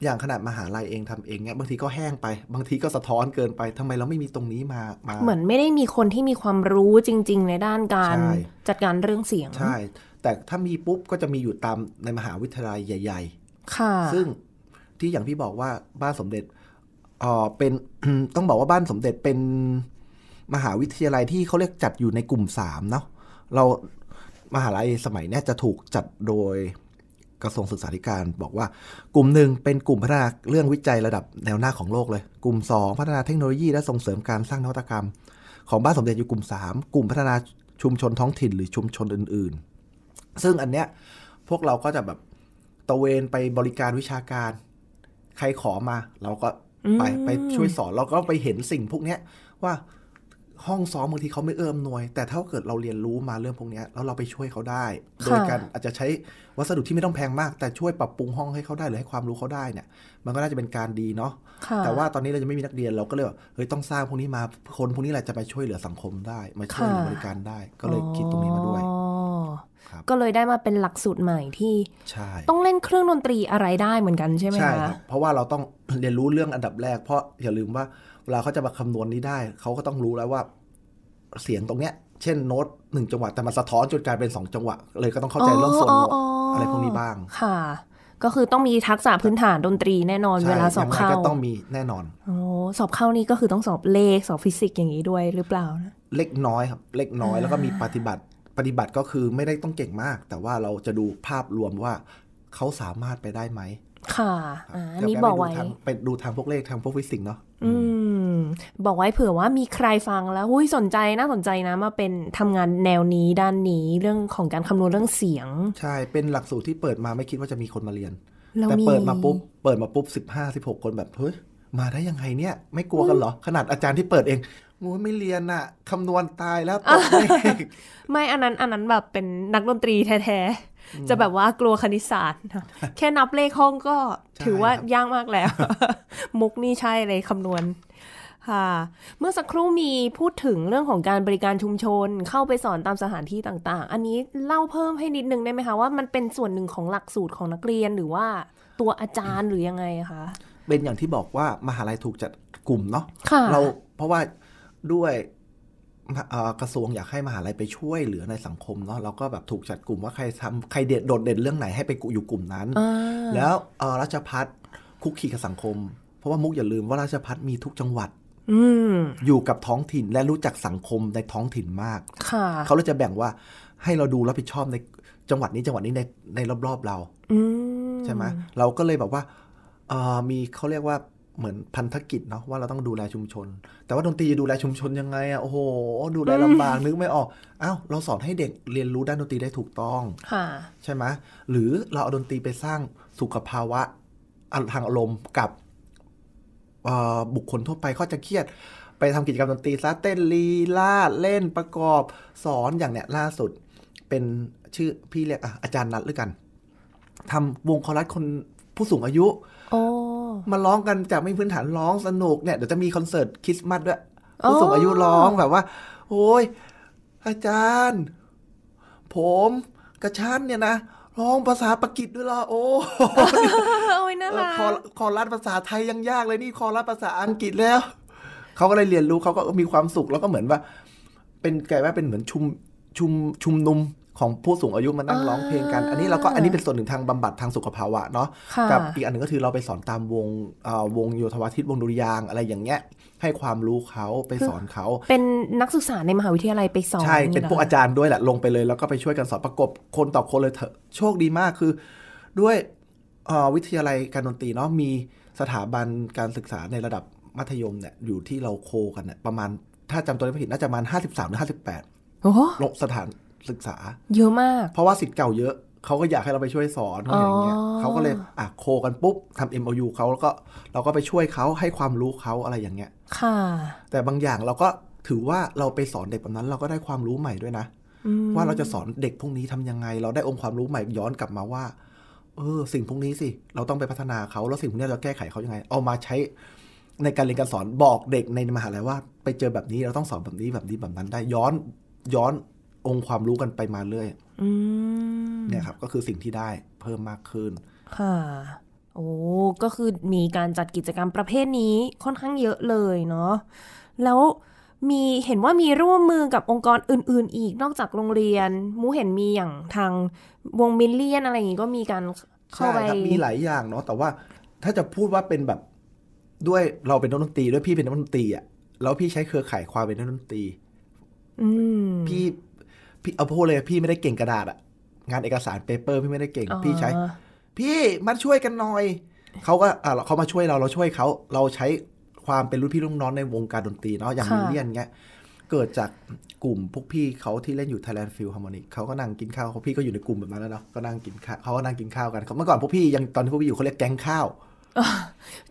อย่างขนาดมหาลัยเองทำเองเนี่ยบางทีก็แห้งไป บางทีก็สะท้อนเกินไปทำไมเราไม่มีตรงนี้มามา เหมือนไม่ได้มีคนที่มีความรู้จริง ๆ ในด้านการจัดการเรื่องเสียงใช่แต่ถ้ามีปุ๊บก็จะมีอยู่ตามในมหาวิทยาลัยใหญ่ ๆ ค่ะ ซึ่งที่อย่างพี่บอกว่าบ้านสมเด็จเออเป็นต้องบอกว่าบ้านสมเด็จเป็นมหาวิทยาลัยที่เขาเรียกจัดอยู่ในกลุ่ม3เนาะ เรามหาลัยสมัยนี้จะถูกจัดโดยกระทรวงศึกษาธิการบอกว่ากลุ่มหนึ่งเป็นกลุ่มพัฒนาเรื่องวิจัยระดับแนวหน้าของโลกเลย กลุ่ม2พัฒนาเทคโนโลยีและส่งเสริมการสร้างนวัตกรรม ของบ้านสมเด็จอยู่กลุ่ม3กลุ่มพัฒนาชุมชนท้องถิ่น หรือชุมชนอื่นๆ ซึ่งอันเนี้ยพวกเราก็จะแบบตะเวนไปบริการวิชาการใครขอมา เราก็ไปไปช่วยสอนเราก็ไปเห็นสิ่งพวกเนี้ยว่าห้องซ้อมบางทีเขาไม่เอื้อมหน่วย แต่ถ้าเกิดเราเรียนรู้มาเรื่องพวกนี้แล้วเราไปช่วยเขาได้โดยการอาจจะใช้วัสดุที่ไม่ต้องแพงมาก แต่ช่วยปรับปรุงห้องให้เขาได้ หรือให้ความรู้เขาได้เนี่ย มันก็น่าจะเป็นการดีเนาะแต่ว่าตอนนี้เราจะไม่มีนักเรียนเราก็เลยเฮ้ยต้องสร้างพวกนี้มาคนพวกนี้แหละจะไปช่วยเหลือสังคมได้มาช่วยเหลือบริการได้ ก็เลยคิดตรงนี้มาด้วยก็เลยได้มาเป็นหลักสูตรใหม่ที่ต้องเล่นเครื่องดนตรีอะไรได้เหมือนกันใช่ไหมคะใช่เพราะว่าเราต้องเรียนรู้เรื่องอันดับแรกเพราะอย่าลืมว่าลาเขาจะมาคำนวณนี้ได้ เขาก็ต้องรู้แล้วว่า เสียงตรงเนี้ยเช่นโน้ตหนึ่งจังหวะแต่มันสะท้อนจนกลายเป็นสองจังหวะ เลยก็ต้องเข้าใจเรื่องโซนอะไรพวกนี้บ้าง ค่ะ ก็คือต้องมีทักษะพื้นฐานดนตรีแน่นอนเวลา สอบเข้าก็ต้องมีแน่นอนโอ้สอบเข้านี่ก็คือต้องสอบเลขสอบฟิสิกส์อย่างนี้ด้วยหรือเปล่านะเล็กน้อยครับ เล็กน้อยแล้วก็มีปฏิบัติ ปฏิบัติก็คือไม่ได้ต้องเก่งมาก แต่ว่าเราจะดูภาพรวมว่าเขาสามารถไปได้ไหมค่ะอันนี่บอกไว้ไปดูทางพวกเลขทางพวกฟิสิกส์เนาะอืมบอกไว้เผื่อว่ามีใครฟังแล้วหุ้ยสนใจน่าสนใจนะมาเป็นทำงานแนวนี้ด้านนี้เรื่องของการคำนวณเรื่องเสียง ใช่เป็นหลักสูตรที่เปิดมาไม่คิดว่าจะมีคนมาเรียน แต่เปิดมาปุ๊บเปิดมาปุ๊บสิบห้าสิบหกคนแบบ เฮ้ยมาได้ยังไงเนี่ย ไม่กลัวกันเหรอ ขนาดอาจารย์ที่เปิดเองงูไม่เรียนอะคำนวณตายแล้วตกไม่อันนั้นอันนั้นแบบเป็นนักดนตรีแท้จะแบบว่ากลัวคณิตศาสตร์ แค่นับเลขห้องก็ถือว่ายากมากแล้ว มุกนี่ใช่เลยคำนวณค่ะ เมื่อสักครู่มีพูดถึงเรื่องของการบริการชุมชนเข้าไปสอนตามสถานที่ต่าง ๆ อันนี้เล่าเพิ่มให้นิดนึงได้ไหมคะ ว่ามันเป็นส่วนหนึ่งของหลักสูตรของนักเรียนหรือว่าตัวอาจารย์หรือยังไงคะ เป็นอย่างที่บอกว่ามหาลัยถูกจัดกลุ่มเนาะะเราเพราะว่าด้วยกระทรวงอยากให้มหาลัยไปช่วยเหลือในสังคมเนาะเราก็แบบถูกจัดกลุ่มว่าใครทำใครเด็ดโดดเด่นเรื่องไหนให้ไปอยู่กลุ่มนั้นแล้วราชพัฒคุกขีกับสังคม เพราะว่ามุกอย่าลืมว่าราชพัฒมีทุกจังหวัดอยู่กับท้องถิ่นและรู้จักสังคมในท้องถิ่นมากเขาเลยจะแบ่งว่า ให้เราดูรับผิดชอบในจังหวัดนี้จังหวัดนี้ในในรอบๆเราใช่ไหมเราก็เลยแบบว่ามีเขาเรียกว่าเหมือนพันธกิจเนาะว่าเราต้องดูแลชุมชน แต่ว่าดนตรีดูแลชุมชนยังไงอะโอ้โห ดูแลลำบากนึกไม่ออกอ้าวเราสอนให้เด็กเรียนรู้ด้านดนตรีได้ถูกต้อง ใช่ไหมหรือเราเอาดนตรีไปสร้างสุขภาวะทางอารมณ์กับบุคคลทั่วไปเขาจะเครียด ไปทำกิจกรรมดนตรีซะเต้นลีลาดเล่นประกอบสอนอย่างเนี้ย ล่าสุดเป็นชื่อพี่เรียกอาจารย์นัดหรือกัน ทำวงคอรัสคนผู้สูงอายุมาร้องกันจากไม่พื้นฐานร้องสนุกเนี่ยเดี๋ยวจะมีคอนเสิร์ตคริสต์มาสด้วยผู้สูงอายุร้องแบบว่า โอ้ย อาจารย์ ผม กระชั้นเนี่ยนะร้องภาษาปากีสด้วยล่ะโอ้ยน่ารักคอรัดภาษาไทยยังยากเลยนี่คอรัดภาษาอังกฤษแล้ว เขาก็เลยเรียนรู้เขาก็มีความสุขแล้วก็เหมือนว่า เป็นแกว่าเป็นเหมือนชุมชุมชุมนุมของผู้สูงอายุมานั่งร้องเพลงกัน อันนี้เราก็อันนี้เป็นส่วนหนึ่งทางบำบัดทางสุขภาวะเนาะ กับอีกอันหนึ่งก็คือเราไปสอนตามวงวงโยธวาทิตวงดุริยางอะไรอย่างเงี้ยให้ความรู้เขาไปสอนเขา เป็นนักศึกษาในมหาวิทยาลัยไปสอน ใช่ เป็นพวกอาจารย์ด้วยแหละลงไปเลยแล้วก็ไปช่วยกันสอนประกบคนต่อคนเลยเถอะ โชคดีมากคือ ด้วยวิทยาลัยการดนตรีเนาะมีสถาบันการศึกษาในระดับมัธยมเนี่ยอยู่ที่เราโคกันเนี่ยประมาณ ถ้าจำตัวเลขไม่ผิดน่าจะประมาณห้าสสิบามหรือห้าสิบแลงสถานศึกษาเยอะมาก เพราะว่าสิทธิ์เก่าเยอะเขาก็อยากให้เราไปช่วยสอนอะไรอย่างเงี้ยเขาก็เลยอ่ะโคกันปุ๊บทำ MOU เขาแล้วก็เราก็ไปช่วยเขาให้ความรู้เขาอะไรอย่างเงี้ย ค่ะ แต่บางอย่างเราก็ถือว่าเราไปสอนเด็กแบบนั้นเราก็ได้ความรู้ใหม่ด้วยนะว่าเราจะสอนเด็กพวกนี้ทํำยังไง เราได้องค์ความรู้ใหม่ย้อนกลับมาว่า เออสิ่งพวกนี้สิเราต้องไปพัฒนาเขาแล้วสิ่งพวกนี้เราแก้ไขเขายังไง เอามาใช้ ในการเรียนการสอนบอกเด็กในมหาลัยว่า ไปเจอแบบนี้เราต้องสอนแบบนี้แบบนี้แบบนั้นได้ย้อนย้อนองค์ความรู้กันไปมาเรื่อยเนี่ยครับ ก็คือสิ่งที่ได้เพิ่มมากขึ้น ค่ะ โอ้ ก็คือมีการจัดกิจกรรมประเภทนี้ค่อนข้างเยอะเลยเนาะแล้วมีเห็นว่ามีร่วมมือกับองค์กรอื่น ๆ อีกนอกจากโรงเรียน มูเห็นมีอย่างทางวงมิลเลียนอะไรอย่างนี้ ก็มีการเข้าไปมีหลายอย่างเนาะแต่ว่า ถ้าจะพูดว่าเป็นแบบ ด้วยเราเป็นนักดนตรีด้วยพี่เป็นนักดนตรีอ่ะแล้ว พี่ใช้เครือข่ายความเป็นนักดนตรีพี่พี่เอาพูดเลยพี่ไม่ได้เก่งกระดาษอะงานเอกสารเปเปอร์พี่ไม่ได้เก่งพี่ใช้พี่มาช่วยกันหน่อยเขาก็เขามาช่วยเรา เราช่วยเขาเราใช้ความเป็นรุ่นพี่รุ่นน้องในวงการดนตรีเนาะอย่างมิเลียนเงี้ยเกิดจากกลุ่มพวกพี่เขาที่เล่นอยู่ Thailand Field Harmonic เขาก็นั่งกินข้าวเขาพี่ก็อยู่ในกลุ่มแบบนั้นแล้วเนาะก็นั่งกินข้าวเขาก็นั่งกินข้าวกันเมื่อก่อนพวกพี่ยังตอนที่พวกพี่อยู่เขาเรียกแก๊งข้าว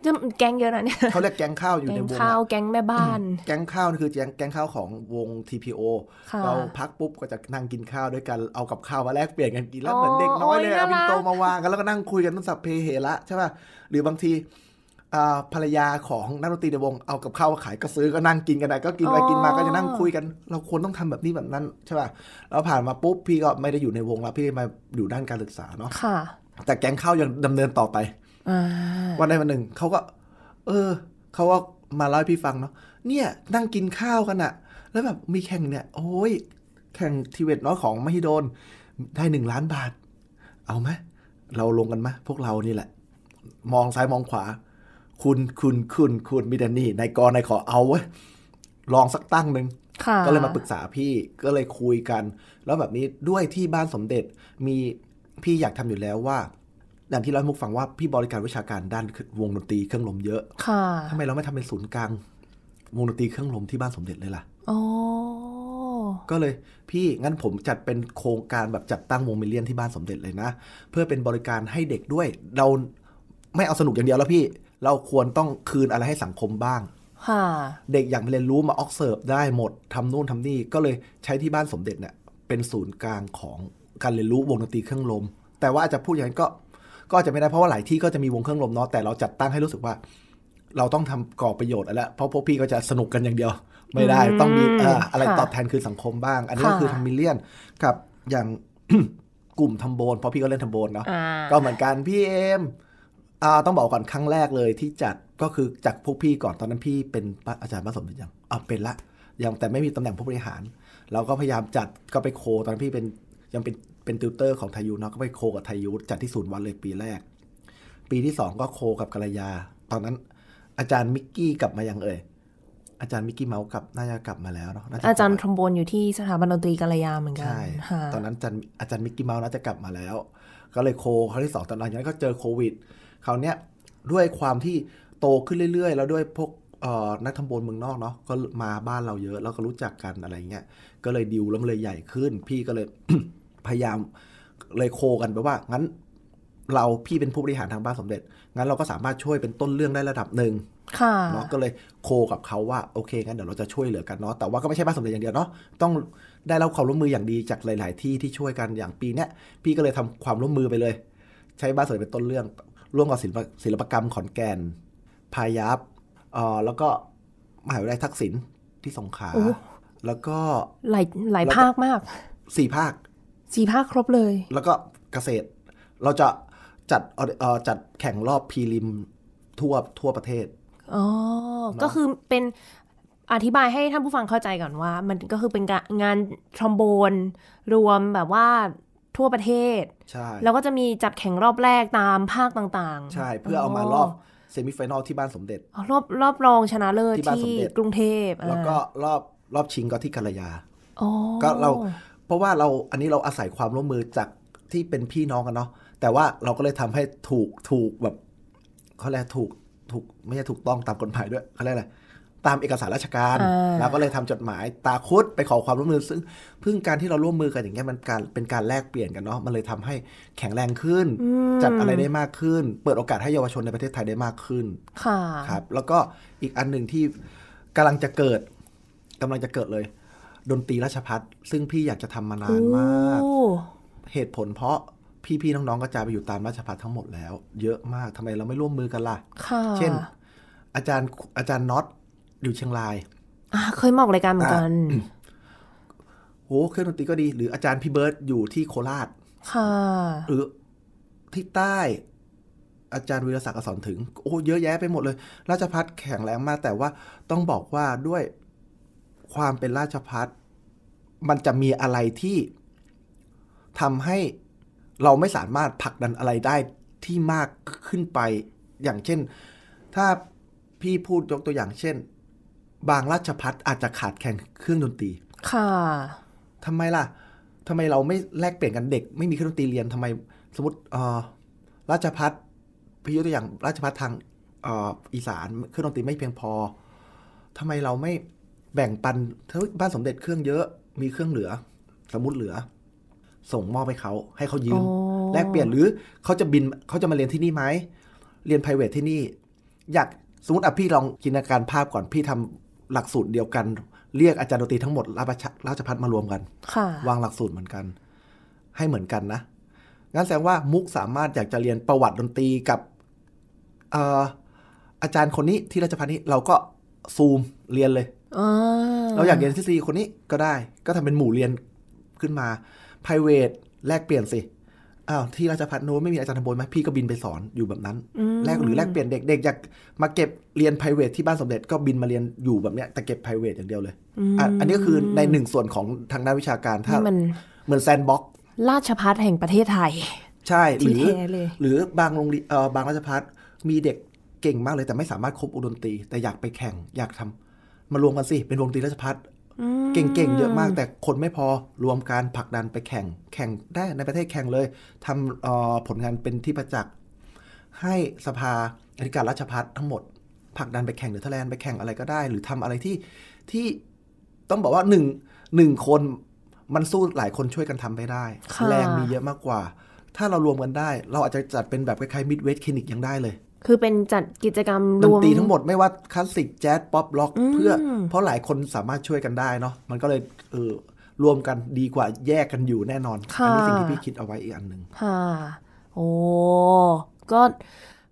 แก๊งเยอะนะเนี่ยเขาเรียกแก๊งข้าวอยู่ในวงแก๊งข้าว แก๊งแม่บ้าน แก๊งข้าวคือแก๊งแก๊งข้าวของวง TPO เราพักปุ๊บก็จะนั่งกินข้าวด้วยกัน เอากับข้าวมาแลกเปลี่ยนกันกินแล้วเหมือนเด็กน้อยเลยเอาบินโตมาวางกันแล้วก็นั่งคุยกันตั้งสับเพเหระใช่ป่ะหรือบางทีภรรยาของนักดนตรีในวง เอากับข้าวขายก็ซื้อก็นั่งกินกันได้ก็กินไปกินมาก็จะนั่งคุยกัน เราควรต้องทำแบบนี้แบบนั้นใช่ป่ะเราผ่านมาปุ๊บพี่ก็ไม่ได้อยู่ในวงแล้วพี่มาอยู่ด้านการศึกษาเนาะแต่แก๊งข้าวยังดำเนินต่อไปวันใดวันหนึ่ง เขาก็ เออ เขาก็มาเล่าให้พี่ฟังเนาะ เนี่ยนั่งกินข้าวกันอะแล้วแบบมีแข่งเนี่ย โอ้ย แข่งทีเวตน้อยของมหิดลได้หนึ่งล้านบาท เอาไหมเราลงกันไหมพวกเรานี่แหละ มองซ้ายมองขวา คุณ คุณ คุณ คุณ มิดานี่ นายกรนายขอเอาเว้ยลองสักตั้งหนึ่ง ก็เลยมาปรึกษาพี่ ก็เลยคุยกัน แล้วแบบนี้ด้วยที่บ้านสมเด็จมีพี่อยากทำอยู่แล้วว่าอย่างที่เราให้มุกฟังว่าพี่บริการวิชาการด้านวงดนตรีเครื่องลมเยอะค่ะทำไมเราไม่ทำเป็นศูนย์กลางวงดนตรีเครื่องลมที่บ้านสมเด็จเลยล่ะก็เลยพี่งั้นผมจัดเป็นโครงการแบบจัดตั้งวงมิเลียนที่บ้านสมเด็จเลยนะเพื่อเป็นบริการให้เด็กด้วยเราไม่เอาสนุกอย่างเดียวแล้วพี่เราควรต้องคืนอะไรให้สังคมบ้าง เด็กอยากเรียนรู้มาออกเซิร์ฟได้หมดทำนู่นทำนี่ก็เลยใช้ที่บ้านสมเด็จเนี่ยเป็นศูนย์กลางของการเรียนรู้วงดนตรีเครื่องลม แต่ว่าอาจจะพูดอย่างนั้นก็ก็จะไม่ได้ เพราะว่าหลายที่ก็จะมีวงเครื่องลมเนาะแต่เราจัดตั้งให้รู้สึกว่าเราต้องทำก่อประโยชน์แล้วเพราะพวกพี่ก็จะสนุกกันอย่างเดียว ไม่ได้ต้องมีอะไรตอบแทนคือสังคมบ้าง อันนี้ก็คือทำมิเลียนกับอย่างกลุ่มทำโบนเพราะพี่ก็เล่นทำโบนเนาะก็เหมือนกันพี่เอมต้องบอกก่อนครั้งแรกเลย ที่จัดก็คือจากพวกพี่ก่อนตอนนั้นพี่เป็นอาจารย์ผสมเป็นยังอ่าเป็นละ ยังแต่ไม่มีตำแหน่งผู้บริหาร เราก็พยายามจัดก็ไปโคตอนพี่เป็นยังเป็นเป็นติวเตอร์ของไทยุเนาะ ก็ไปโคกับไทยุจัดที่ศูนย์วันเลยปีแรก ปีที่สองก็โคกับกัลยา ตอนนั้น อาจารย์มิกกี้กลับมายังเอ่ย อาจารย์มิกกี้เมาส์กลับน่าจะกลับมาแล้วเนาะ อาจารย์ทรมโบนอยู่ที่สถาบันดนตรีกัลยาเหมือนกัน ใช่ ตอนนั้นอาจารย์อาจารย์มิกกี้เมาส์น่าจะกลับมาแล้ว ก็เลยโคครั้งที่สอง ตอนนั้นก็เจอโควิด คราวเนี้ยด้วยความที่โตขึ้นเรื่อยๆ แล้วด้วยพวกนักทำบนเมืองนอกเนาะ ก็มาบ้านเราเยอะ แล้วก็รู้จักกันอะไรเงี้ย ก็เลยดิวแล้วมันเลยใหญ่ขึ้นพี่ก็เลยพยายามเลยโคกันไปว่างั้นเราพี่เป็นผู้บริหารทางบ้านสมเด็จงั้นเราก็สามารถช่วยเป็นต้นเรื่องได้ระดับหนึ่งเนาะก็เลยโคกับเขาว่าโอเคงั้นเดี๋ยวเราจะช่วยเหลือกันเนาะแต่ว่าก็ไม่ใช่บ้านสมเด็จอย่างเดียวเนาะต้องได้รับความร่วมมืออย่างดีจากหลายๆที่ที่ช่วยกันอย่างปีเนี้ยพี่ก็เลยทำความร่วมมือไปเลย ใช้บ้านสมเด็จเป็นต้นเรื่อง ร่วมกับศิลปกรรมขอนแก่นพายัพเอ่อแล้วก็มหาวิทยาลัยทักษิณที่สงขลาแล้วก็หลายหลายภาคมากสี่ภาคสี่ภาคครบเลย แล้วก็เกษตร เราจะจัดเอจัดแข่งรอบพรีลิมทั่วทั่วประเทศ อ๋อ ก็คือเป็นอธิบายให้ท่านผู้ฟังเข้าใจก่อนว่า มันก็คือเป็นงานทรอมโบน รวมแบบว่าทั่วประเทศ ใช่ แล้วก็จะมีจัดแข่งรอบแรกตามภาคต่าง ๆ ใช่ เพื่อเอามารอบเซมิไฟแนลที่บ้านสมเด็จ รอบรอบรองชนะเลิศที่บ้านสมเด็จกรุงเทพแล้วก็รอบรอบชิงก็ที่กัลยาก็เราเพราะว่าเราอันนี้เราอาศัยความร่วมมือจากที่เป็นพี่น้องกันเนาะแต่ว่าเราก็เลยทำให้ถูกถูกแบบเขาเรียกถูกถูกไม่ใช่ถูกต้องตามกฎหมายด้วยเขาเรียกอะไรตามเอกสารราชการเราก็เลยทำจดหมายตาคุดไปขอความร่วมมือซึ่งพึ่งการที่เราร่วมมือกันอย่างเงี้ยมันการเป็นการแลกเปลี่ยนกันเนาะมันเลยทำให้แข็งแรงขึ้น จัดอะไรได้มากขึ้น เปิดโอกาสให้เยาวชนในประเทศไทยได้มากขึ้นค่ะครับ แล้วก็อีกอันหนึ่งที่กำลังจะเกิด กำลังจะเกิดเลยดนตรีราชพัฒซึ่งพี่อยากจะทำมานานมากเหตุผลเพราะพี่ๆน้องๆก็จะไปอยู่ตามราชพัฒทั้งหมดแล้ว เยอะมากทำไมเราไม่ร่วมมือกันล่ะ เช่นอาจารย์อาจารย์น็อตอยู่เชียงรายเคยมออกรายการเหมือนกันโอ้เครื่องดนตรีก็ดี หรืออาจารย์พี่เบิร์ตอยู่ที่โคราช ค่ะหรือที่ใต้ อาจารย์วิรศักดิ์สอนถึง โอ้เยอะแยะไปหมดเลย ราชพัฒแข็งแรงมากแต่ว่าต้องบอกว่าด้วยความเป็นราชพัฒมันจะมีอะไรที่ทำให้เราไม่สามารถผลักดันอะไรได้ที่มากขึ้นไปอย่างเช่น ถ้าพี่พูดยกตัวอย่างเช่น บางราชพัฒอาจจะขาดแคลนเครื่องดนตรีค่ะทำไมล่ะทำไมเราไม่แลกเปลี่ยนกันเด็ก ไม่มีเครื่องดนตรีเรียนทำไม สมมติราชพัฒพี่ยกตัวอย่างราชพัฒทางอีสานเครื่องดนตรีไม่เพียงพอทำไมเราไม่แบ่งปันถ้าบ้านสมเด็จเครื่องเยอะมีเครื่องเหลือ สมมติเหลือ ส่งมอบให้เขาให้เขายืมแลกเปลี่ยนหรือเขาจะบินเขาจะมาเรียนที่นี่ไหมเรียน p r i v a t ที่นี่ อยากสมมติอ่ะพี่ลองจินตนาการภาพก่อนพี่ทำหลักสูตรเดียวกัน เรียกอาจารย์ดนตรีทั้งหมดราชพัฒมารวมกันวางหลักสูตรเหมือนกัน ให้เหมือนกันนะงั้นแสดงว่ามุกสามารถอยากจะเรียนประวัติดนตรีกับอาอาจารย์คนนี้ที่ราชพัฒนี้เราก็ซูมเรียนเลยเราอยากเรียนทฤษฎีคนนี้ก็ได้ ก็ทำเป็นหมู่เรียนขึ้นมา p r i v a t แลกเปลี่ยนสิ อ้าวที่ราชพัฒน์โน้ไม่มีอาจารย์ทบบลไหมพี่ก็บินไปสอนอยู่แบบนั้นแลกหรือแลกเปลี่ยนเด็กๆอยากมาเก็บเรียน p r i v a t ที่บ้านสมเด็จก็บินมาเรียนอยู่แบบเนี้ยแต่เก็บ p r i v a t อย่างเดียวเลย อันนี้คือในหนึ่งส่วนของทางด้านวิชาการถ้าเหมือนแซนบ็อกราชพัฒน์แห่งประเทศไทย ใช่ หรือหรือบางโรงเรียนบางราชพัฒน์มีเด็กเก่งมากเลยแต่ไม่สามารถคบอุดมตรี แต่อยากไปแข่งอยากทำมารวมกันสิ เป็นวงดนตรีราชพัฒเก่งๆเยอะมาก แต่คนไม่พอรวมการผลักดันไปแข่งแข่งได้ในประเทศแข่งเลยทำผลงานเป็นที่ประจักษ์ให้สภาอธิการราชพัฒทั้งหมดผลักดันไปแข่งหรือรทแลนไปแข่งอะไรก็ได้ หรือทำอะไรที่ที่ต้องบอกว่าหนึ่งหนึ่งคนมันสู้หลายคนช่วยกันทำไปได้ แรงมีเยอะมากกว่า ถ้าเรารวมกันได้ เราอาจจะจัดเป็นแบบคล้ายๆมิดเวสคลินิกยังได้เลยคือเป็นจัดกิจกรรมดนตรีทั้งหมดไม่ว่าคลาสสิกแจ๊สป๊อปล็อก เพื่อ เพราะหลายคนสามารถช่วยกันได้เนาะมันก็เลยเออรวมกันดีกว่าแยกกันอยู่แน่นอน อันนี้สิ่งที่พี่คิดเอาไว้อีกอันหนึ่งค่ะโอ้ ก็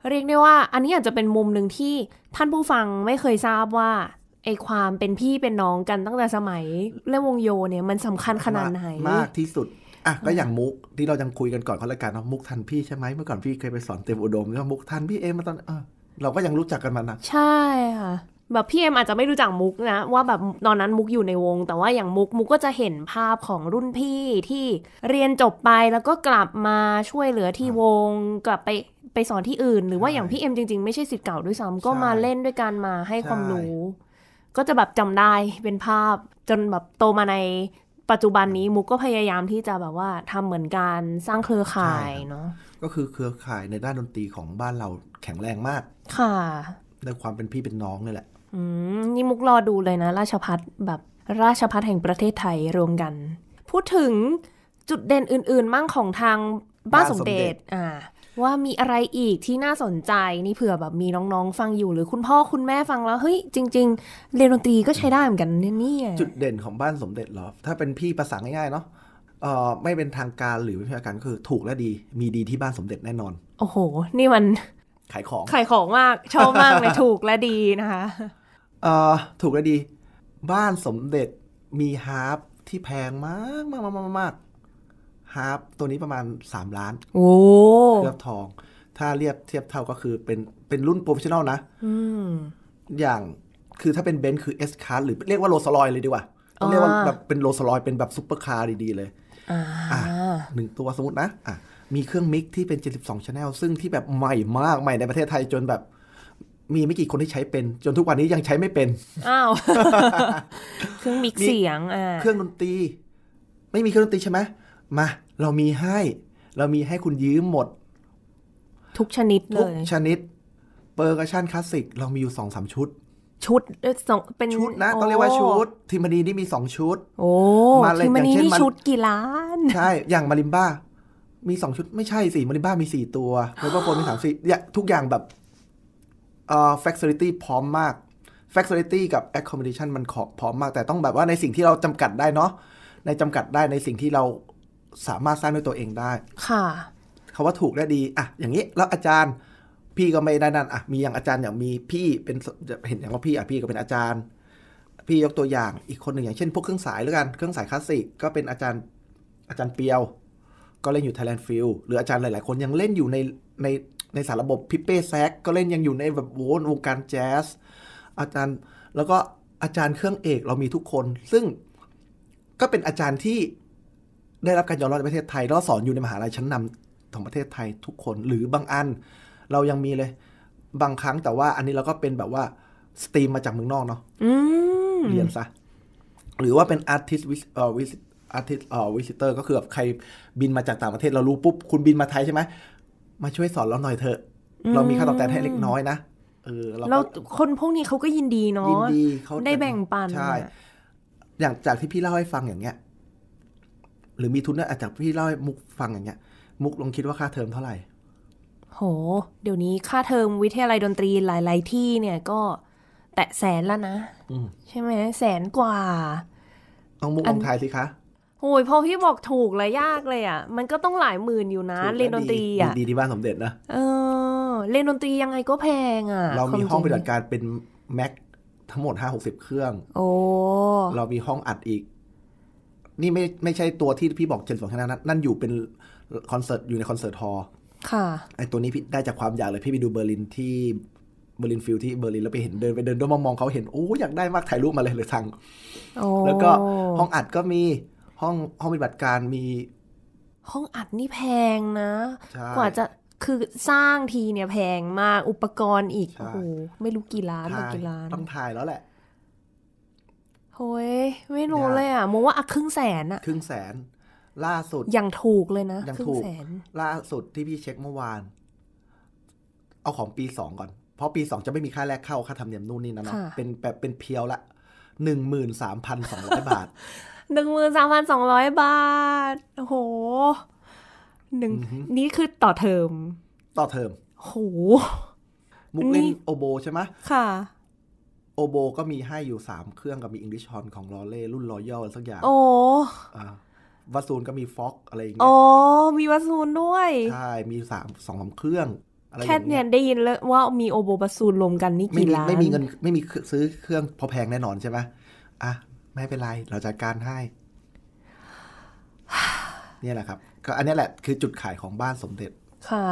เรียกได้ว่าอันนี้อาจจะเป็นมุมหนึ่งที่ท่านผู้ฟังไม่เคยทราบว่าไอความเป็นพี่เป็นน้องกันตั้งแต่สมัยเล่นวงโยเนี่ยมันสำคัญขนาดไหนมากที่สุดอ่ะก็อย่างมุกที่เรายังคุยกันก่อนเขาละกันเนาะมุกทันพี่ใช่ไหมเมื่อก่อนพี่เคยไปสอนเต็มอุดมแล้วมุกทันพี่เอมาตอนเออเราก็ยังรู้จักกันมานะใช่ค่ะ แบบพี่เอมอาจจะไม่รู้จักมุกนะว่าแบบตอนนั้นมุกอยู่ในวง แต่ว่าอย่างมุกมุกก็จะเห็นภาพของรุ่นพี่ที่เรียนจบไปแล้วก็กลับมาช่วยเหลือที่วง กลับไปไปสอนที่อื่น หรือว่าอย่างพี่เอ็มจริงๆไม่ใช่สิทธิ์เก่าด้วยซ้ำก็มาเล่นด้วยกันมาให้ความรู้ก็จะแบบจำได้เป็นภาพจนแบบโตมาในปัจจุบันนี้ มุกก็พยายามที่จะแบบว่าทำเหมือนการสร้างเครือข่ายเนาะก็คือเครือข่ายในด้านดนตรีของบ้านเราแข็งแรงมาก ค่ะในความเป็นพี่เป็นน้องนี่แหละ อืมนี่มุกรอดูเลยนะ ราชพัฒแบบราชพัฒแห่งประเทศไทยรวมกัน พูดถึง จุดเด่นอื่นๆ มั่งของทางบ้านสมเด็จอ่าว่ามีอะไรอีกที่น่าสนใจนี่เผื่อแบบมีน้องๆฟังอยู่ หรือคุณพ่อคุณแม่ฟังแล้วเฮ้ยจริง ๆ เรียนดนตรีก็ใช้ได้เหมือนกันเนี่ยจุดเด่นของบ้านสมเด็จหรอ ถ้าเป็นพี่ภาษาง่ายๆเนาะเอ่อ ไม่เป็นทางการหรือไม่ยาการคือถูกและดี มีดีที่บ้านสมเด็จแน่นอน โอ้โห นี่มันขายของขายของมาก ชอบมากเลย ถูกและดีนะคะ เอ่อถูกและดี บ้านสมเด็จมีฮาร์ปที่แพงมากมากมากมากฮาร์ปตัวนี้ประมาณ 3 ล้าน โอ้เคลือบทองถ้าเรียบเทียบเท่าก็คือเป็นเป็นรุ่นโปรเฟชชั่นอลนะอย่างคือถ้าเป็นเบนซ์คือเอสคาร์หรือเรียกว่าโรสลอยเลยดีกว่า เรียกว่าแบบเป็นโรสลอยเป็นแบบซุปเปอร์คาร์ดี ๆ เลย อ่า หนึ่งตัวสมมตินะอ่ะมีเครื่องมิกที่เป็น 72 c h a n แนลซึ่งที่แบบใหม่มากใหม่ในประเทศไทยจนแบบ มีไม่กี่คนที่ใช้เป็นจนทุกวันนี้ยังใช้ไม่เป็นอ้าวเครื่องมิกเสียงอ่าเครื่องดนตรี ไม่มีเครื่องดนตรีใช่ไหมมา เรามีให้ เรามีให้คุณยืมหมด ทุกชนิดเลย ทุกชนิดเปอร์กชันคลาสสิก เรามีอยู่สองสามชุด ชุดสองเป็นชุดนะ ต้องเรียกว่าชุดทิมนีนี่มีสองชุด โอ้มาเลยนย่ชุดกี่ล้าน ใช่ อย่างมาริมบ้า มีสองชุด ไม่ใช่สี่ มาริมบ้ามีสี่ตัวเมบอร์โฟนมีสามสี่ทุกอย่างแบบเอ่อแฟคซิลิตี้พร้อมมาก แฟคซิลิตี้กับแอคคอม o ม a ชั o นมันขอพร้อมมาก แต่ต้องแบบว่าในสิ่งที่เราจำกัดได้เนาะ ในจำกัดได้ในสิ่งที่เราสามารถสร้างด้วยตัวเองได้ค่ะคาว่าถูกและดี อ่ะอย่างนี้ แล้วอาจารย์พี่ก็ไม่ได้นั่นอ่ะมีอย่างอาจารย์อย่างมีพี่เป็นเห็นอย่างว่าพี่อ่ะพี่ก็เป็นอาจารย์ พี่ยกตัวอย่างอีกคนหนึ่งอย่างเช่นพวกเครื่องสายแล้วกันเครื่องสายคลาสสิกก็เป็นอาจารย์อาจารย์เปียวก็เล่นอยู่ Thailand Field หรืออาจารย์หลายๆ คนยังเล่นอยู่ในในในสารระบบพิเป้แซกก็เล่นยังอยู่ในแบบวลวงการแจ๊สอาจารย์แล้วก็อาจารย์เครื่องเอกเรามีทุกคน ซึ่งก็เป็นอาจารย์ที่ได้รับการยอมรับในประเทศไทยแล้วสอนอยู่ในมหาลัยชั้นนำของประเทศไทยทุกคนหรือบางอันเรายังมีเลย บางครั้งแต่ว่าอันนี้เราก็เป็นแบบว่า สตรีมมาจากเมืองนอกเนาะเรียนซะหรือว่าเป็นอาร์ติสวิสเอ่อวิสอาร์ติสเอ่อวิสิเตอร์ก็คือแบบใครบินมาจากต่างประเทศเรารู้ปุ๊บคุณบินมาไทยใช่ไหม มาช่วยสอนเราหน่อยเถอะเรามีค่าตอบแทนให้เล็กน้อยนะเออเราคนพวกนี้เขาก็ยินดีเนาะยินดีเขาได้แบ่งปันใช่อย่างจากที่พี่เล่าให้ฟังอย่างเงี้ยหรือมีทุนอาจจะพี่เล่าให้มุกฟังอย่างเงี้ย มุกลองคิดว่าค่าเทอมเท่าไหร่โหเดี๋ยวนี้ค่าเทอมวิทยาลัยดนตรีหลาย ๆ ที่เนี่ยก็ แตะแสนแล้วนะใช่ไหม แสนกว่าเอามุกลองทายสิคะโอ้ยพอพี่บอกถูกเลยยากเลยอ่ะ มันก็ต้องหลายหมื่นอยู่นะเลยนดนตรีอ่ะดีที่บ้านสมเด็จนะเออเลยนดนตรียังไงก็แพงอ่ะ เรามีห้องปฏิบัติการเป็นแม็กทั้งหมดห้าหกสิบเครื่อง โอ้เรามีห้องอัดอีกนี่ไม่ไม่ใช่ตัวที่พี่บอกเจ็ดสองคณะนั้น นั่นอยู่เป็นคอนเสิร์ตอยู่ในคอนเสิร์ตฮอลค่ะ ไอตัวนี้พี่ได้จากความอยากเลยพี่ไปดูเบอร์ลินที่เบอร์ลินฟิลที่เบอร์ลินแล้วไปเห็นเดินไปเดินด้วยมองมองเขาเห็นโอ้อยากได้มากถ่ายรูปมาเลยเลยทางแล้วก็ห้องอัดก็มีห้องห้องปฏิบัติการมี ห้องอัดนี่แพงนะ กว่าจะ คือสร้างทีเนี่ยแพงมาก อุปกรณ์อีกโอ้โหไม่รู้กี่ล้านกี่ล้าน ต้องถ่ายแล้วแหละโอ้ยไม่รู้เลยอ่ะมองว่าครึ่งแสนอ่ะ ครึ่งแสน ล่าสุดอย่างถูกเลยนะย่งถูกล่าสุดที่พี่เช็คเมื่อวาน เอาของปีสองก่อน เพราะปีสองจะไม่มีค่าแรกเข้าค่าธรรมเนียมนู่นนี่นะเนาะเป็นแบบเป็นเพียวละหนึ่งหมื่นสามพันสองร้อยบาทหนึ่งหมื่นสามพันสองร้อยบาทโอ้โหหนึ่งนี่คือต่อเทอม ต่อเทอมโหมุกเล่นโอโบใช่ไหมค่ะโอโบก็มีให้อยู่ 3 เครื่องกับมีอิงลิชฮอนของลอเล่รุ่นรอยัลสักอย่างโอ้วัซูนก็มีฟ็อกอะไรอย่างเงี้ยอ๋อมีวัซูนด้วย ใช่ มีสามสองสาเครื่องแค่เนี่ย ได้ยินแล้วว่ามีโอโบวัซูนรวมกันนี่กี่ล้านไม่มีเงินไม่มีซื้อเครื่องพอแพงแน่นอนใช่ไหมอ่ะ ไม่เป็นไรเราจัดการให้ เนี่ยแหละครับ ก็อันนี้แหละคือจุดขายของบ้านสมเด็จค่ะ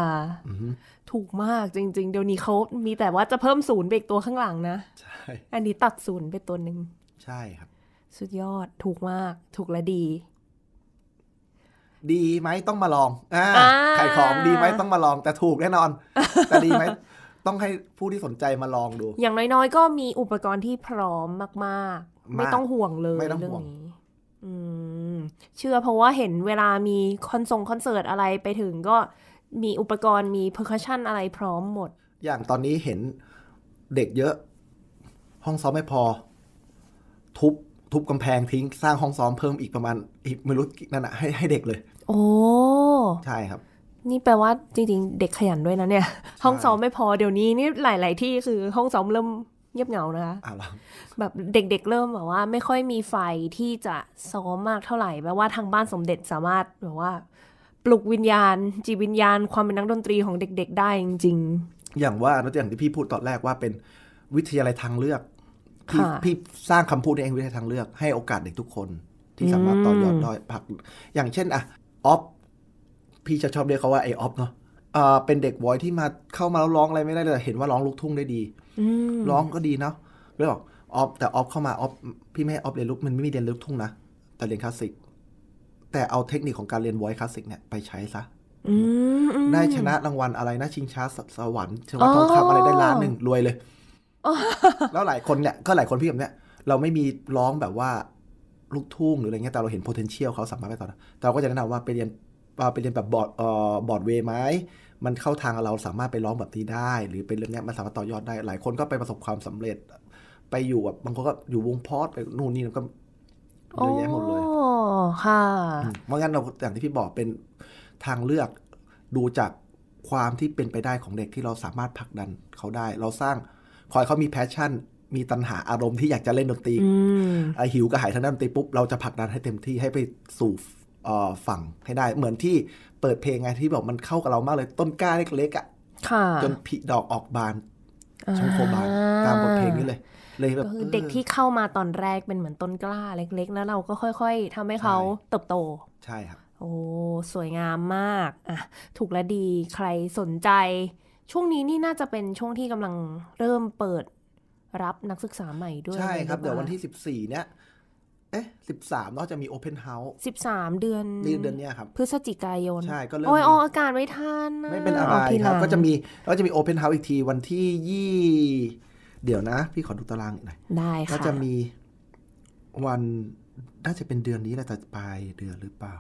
ถูกมากจริง ๆ เดี๋ยวนี้เขามีแต่ว่าจะเพิ่มศูนย์ไปอีกตัวข้างหลังนะ ใช่ อันนี้ตัดศูนย์ไปตัวหนึ่งใช่ครับ สุดยอดถูกมาก ถูกและดี ดีไหมต้องมาลองอ่าขายของดีไหมต้องมาลอง แต่ถูกแน่นอน แต่ดีไหมต้องให้ผู้ที่สนใจมาลองดู อย่างน้อยๆก็มีอุปกรณ์ที่พร้อมมาก ๆ ไม่ต้องห่วงเลยเรื่องนี้เชื่อเพราะว่าเห็นเวลามีคอนส่งคอนเสิร์ตอะไรไปถึงก็มีอุปกรณ์มีเพอร์คชันอะไรพร้อมหมด อย่างตอนนี้เห็นเด็กเยอะ ห้องซ้อมไม่พอ ทุบทุบกำแพงทิ้งสร้างห้องซ้อมเพิ่มอีกประมาณอีกไม่รู้นั่นอะให้ให้เด็กเลย โอ้ใช่ครับ นี่แปลว่าจริงๆ เด็กขยันด้วยนะเนี่ยห้องซ้อมไม่พอเดี๋ยวนี้นี่หลายๆที่คือห้องซ้อมเริ่มเงียบเหงานะคะแบบเด็กๆเเริ่มแบบว่า ไม่ค่อยมีไฟที่จะซ้อมมากเท่าไหร่แปลว่าทางบ้านสมเด็จสามารถแบบว่าปลุกวิญญาณจิตวิญญาณความเป็นนักดนตรีของเด็ก ๆได้จริงๆอย่างว่านตอย่างที่พี่พูดตอนแรกว่าเป็นวิทยาลัยทางเลือกพี่พี่สร้างคำพูดในเองวิทยาทางเลือกให้โอกาสเด็กทุกคนที่สามารถต่อยอดได้ผักอย่างเช่นอะออฟพี่จะชอบเรียกเขาว่าไอออฟเนาะเป็นเด็กวอยที่มาเข้ามาแล้วร้องอะไรไม่ได้เลยเห็นว่าร้องลูกทุ่งได้ดีร้องก็ดีเนาะเียอกออฟแต่ออฟเข้ามาออฟพี่ไม่ให้ออฟเรียนลูกมันไม่มีเรียนลูกทุ่งนะแต่เรียนคลาสสิกแต่เอาเทคนิคของการเรียนว o ยคลาสสิกเนี่ยไปใช้ซะได้ชนะรางวัลอะไรนะชิงช้าสวรรค์ชนะทองคำอะไรได้ล้านหนึ่งรวยเลย แล้วหลายคนเนี่ย ก็หลายคนพี่แบบเนี่ยเราไม่มีร้องแบบว่าลูกทุ่งหรืออะไรเงี้ยแต่เราเห็น potential เขาสามารถไปต่อแต่เราก็จะแนะนำว่าไปเรียนไปเรียนแบบบอร์ดบอร์ดเวย์ไหมมันเข้าทางเราสามารถไปร้องแบบนี้ได้ หรือเป็นเรื่องนี้มันสามารถต่อยอดได้หลายคนก็ไปประสบความสำเร็จ ไปอยู่แบบบางคนก็อยู่วงพอดไปนู่นนี่ก็เยอะแยะหมดเลยค่ะเพราะงั้นเราอย่างที่พี่บอกเป็นทางเลือกดูจากความที่เป็นไปได้ของเด็กที่เราสามารถผลักดันเขาได้ เราสร้างคอยเขามีแพชชั่น มีตัณหาอารมณ์ที่อยากจะเล่นดนตรีหิวกระหายทางด้านดนตรีปุ๊บเราจะผลักดันให้เต็มที่ให้ไปสู่ฝั่งให้ได้เหมือนที่เปิดเพลงไงที่บอกมันเข้ากับเรามากเลยต้นกล้าเล็กๆอะ่ะจนผีิดอกออกบานชงโคบานตามบทเพลงนี้เลยเลยแบบเด็กที่เข้ามาตอนแรกเป็นเหมือนต้นกล้าเล็ก ๆ แล้วเราก็ค่อย ๆ ทำให้เขาเติบโต ใช่ครับ โอ้ สวยงามมาก อ่ะ ถูกและดีใครสนใจ ช่วงนี้นี่น่าจะเป็นช่วงที่กำลังเริ่มเปิด รับนักศึกษาใหม่ด้วย ใช่ครับ เดี๋ยววันที่ 14 เนี้ยเอ๊ะสิบสามเราจะมีโอเพนเฮาส์สิบสามเดือนเดือนเดือนเนี้ยครับพฤศจิกายนใช่ก็เริ่มโอ้ยออกอากาศไม่ทันไม่เป็นอะไรครับก็จะมีก็จะมีโอเพนเฮาส์อีกทีวันที่ยี่เดี๋ยวนะ พี่ขอดูตารางอีกหน่อย ได้ค่ะก็จะมีวัน น่าจะเป็นเดือนนี้แหละแต่ปลายเดือนหรือเปล่า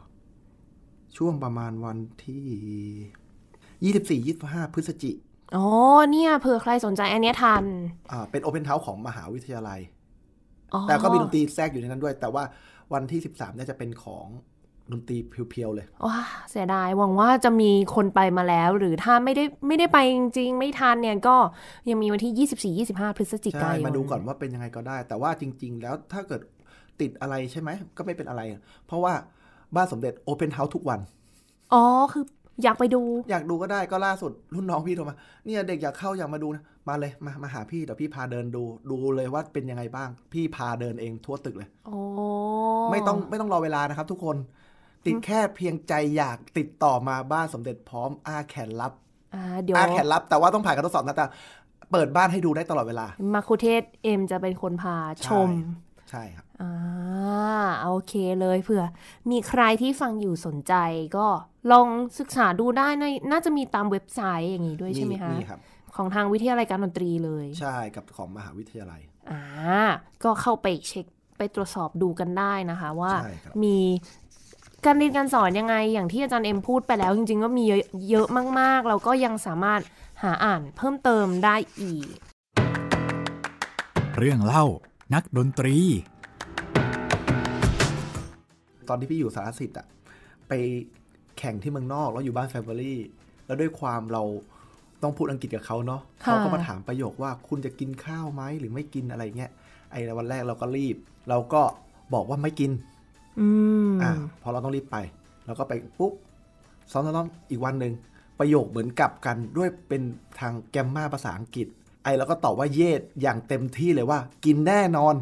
ช่วงประมาณวันที่ยี่สิบสี่ยี่สิบห้าพฤศจิอ๋อเนี่ยเผื่อใครสนใจอันนี้ทัน อ่าเป็นโอเพนเท้าของมหาวิทยาลัยแต่ก็มีดนตรีแทรกอยู่ในนั้นด้วย แต่ว่าวันที่สิบสามเนี่ยจะเป็นของดนตรีเพียว ๆ เลยว้าเสียดาย หวังว่าจะมีคนไปมาแล้ว หรือถ้าไม่ได้ไม่ได้ไปจริง ๆ ไม่ทันเนี่ยก็ยังมีวันที่ 24-25พฤศจิกายนมาดูก่อนว่าเป็นยังไงก็ได้ แต่ว่าจริง ๆ แล้วถ้าเกิดติดอะไรใช่ไหม ก็ไม่เป็นอะไร เพราะว่าบ้านสมเด็จโอเพนเฮาส์ทุกวัน อ๋อ คืออยากไปดู อยากดูก็ได้ ก็ล่าสุดรุ่นน้องพี่โทรมา เนี่ยเด็กอยากเข้าอยากมาดูนะมาเลย มามาหาพี่เดี๋ยวพี่พาเดินดูดูเลยว่าเป็นยังไงบ้าง พี่พาเดินเองทั่วตึกเลย โอ้ไม่ต้องไม่ต้องรอเวลานะครับ ทุกคนติดแค่เพียงใจอยากติดต่อมาบ้านสมเด็จพร้อมอาแขนรับอาแขนรับ แต่ว่าต้องผ่านการทดสอบนะ แต่เปิดบ้านให้ดูได้ตลอดเวลา มาคุเทศเอ็มจะเป็นคนพาชมใช่ครับอ่าโอเคเลยเผื่อ มีใครที่ฟังอยู่สนใจ ก็ลองศึกษาดูได้ในน่าจะมีตามเว็บไซต์อย่างนี้ด้วยใช่ไหมคะมีครับของทางวิทยาลัยการดนตรีเลย ใช่กับของมหาวิทยาลัยอ่าก็เข้าไปเช็คไปตรวจสอบดูกันได้นะคะว่ามีการเรียนการสอนยังไง อย่างที่อาจารย์เอ็มพูดไปแล้ว จริงๆก็มีเยอะมาก ๆ เราก็ยังสามารถหาอ่านเพิ่มเติมได้อีก เรื่องเล่านักดนตรี ตอนที่พี่อยู่สารสิทธิ์อะไปแข่งที่เมืองนอกแล้วอยู่บ้านแฟมิลี่ แล้วด้วยความเราต้องพูดอังกฤษกับเขาเนาะเขาก็มาถามประโยคว่าคุณจะกินข้าวไหมหรือไม่กินอะไรเงี้ยไอ้วันแรกเราก็รีบ เราก็บอกว่าไม่กินอ่าพอเราต้องรีบไป แล้วก็ไปปุ๊บ ซ้อมซ้อมอีกวันหนึ่ง ประโยคเหมือนกับกันด้วยเป็นทางแกมมาภาษาอังกฤษ ไอเราก็ตอบว่าเยสอย่างเต็มที่เลยว่า กินแน่นอน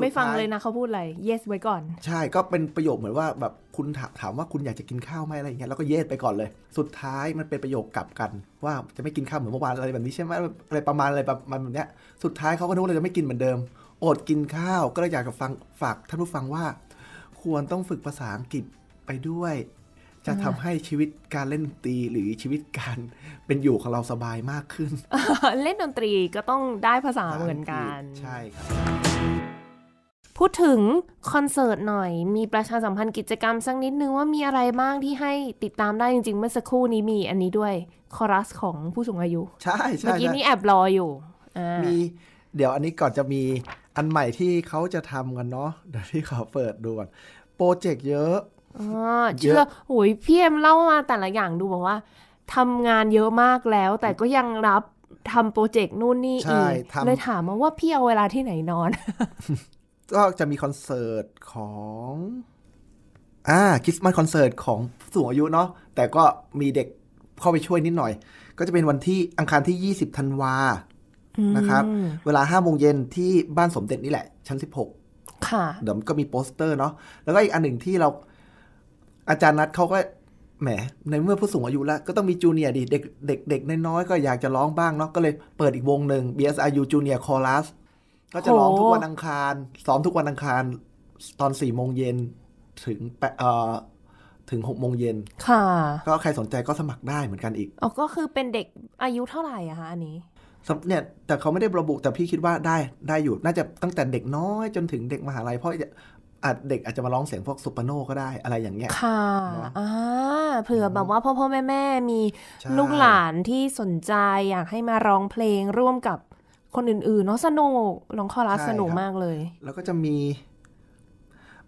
ไม่ฟังเลยนะเขาพูดอะไรเยสไว้ก่อน ใช่ก็เป็นประโยคเหมือนว่าแบบคุณถามว่าคุณอยากจะกินข้าวไหมอะไรอย่างเงี้ยแล้วก็เยสไปก่อนเลย สุดท้ายมันเป็นประโยคกลับกัน ว่าจะไม่กินข้าวเหมือนเมื่อวานอะไรแบบนี้ใช่ไหมอะไรประมาณอะไรประมาณแบบเนี้ยสุดท้ายเขาก็นึกว่าเราจะไม่กินเหมือนเดิมอดกินข้าวก็เลยอยากจะฟังฝากท่านผู้ฟังว่าควรต้องฝึกภาษาอังกฤษไปด้วย จะทำให้ชีวิตการเล่นดนตรีหรือชีวิตการเป็นอยู่ของเราสบายมากขึ้น เล่นดนตรีก็ต้องได้ภาษาเหมือนกัน ใช่ครับพูดถึงคอนเสิร์ตหน่อยมีประชาสัมพันธ์กิจกรรมสักนิดนึงว่ามีอะไรบ้างที่ให้ติดตามได้จริงๆ เมื่อสักครู่นี้มีอันนี้ด้วยคอรัสของผู้สูงอายุใช่ใช่เมื่อกี้นี้แอบรออยู่มีเดี๋ยวอันนี้ก่อนจะมีอันใหม่ที่เขาจะทำกันเนาะเดี๋ยวที่เขาเปิดดูก่อนโปรเจกต์เยอะอเชื่อโอ้ยพี่เอ็มเล่ามาแต่ละอย่างดูบอกว่าทำงานเยอะมากแล้ว แต่ก็ยังรับทำโปรเจกต์นู่นนี่อีก เลยถามมาว่าพี่เอาเวลาที่ไหนนอน ก็จะมีคอนเสิร์ตของ อ่าคริสต์มาสคอนเสิร์ตของสูงอายุเนาะแต่ก็มีเด็กเข้าไปช่วยนิดหน่อย ก็จะเป็นวันที่ อังคารที่ 20ธันวานะครับเวลาห้าโมงเย็นที่บ้านสมเด็จนี่แหละชั้นสิบหกเดี๋ยวก็มีโปสเตอร์เนาะแล้วก็อีกอันหนึ่งที่เราอาจารย์นัดเขาก็แหม ในเมื่อผู้สูงอายุแล้วก็ต้องมีจูเนียร์ดิเด็กเด็กเด็กน้อย ๆ ก็อยากจะร้องบ้างเนาะก็เลยเปิดอีกวงหนึ่ง BSRU Junior Chorus ก็จะร้องทุกวันอังคารซ้อมทุกวันอังคาร ตอนสี่โมงเย็นถึงเอ่อถึงหกโมงเย็นค่ะก็ใครสนใจก็สมัครได้เหมือนกันอีกอ๋อก็คือเป็นเด็กอายุเท่าไหร่อะคะอันนี้เนี่ยแต่เขาไม่ได้ระบุ แต่พี่คิดว่าได้ได้อยู่น่าจะตั้งแต่เด็กน้อยจนถึงเด็กมหาลัยเพราะอาจเด็กอาจจะมาร้องเสียงพวกซูเปอร์โนก็ได้อะไรอย่างเงี้ยค่ะอ่าเผื่อแบบว่าพ่อพ่อแม่แม่มีลูกหลานที่สนใจอยากให้มาร้องเพลงร่วมกับคนอื่นๆเนาะสนุกร้องคอรัสสนุกมากเลย แล้วก็จะมี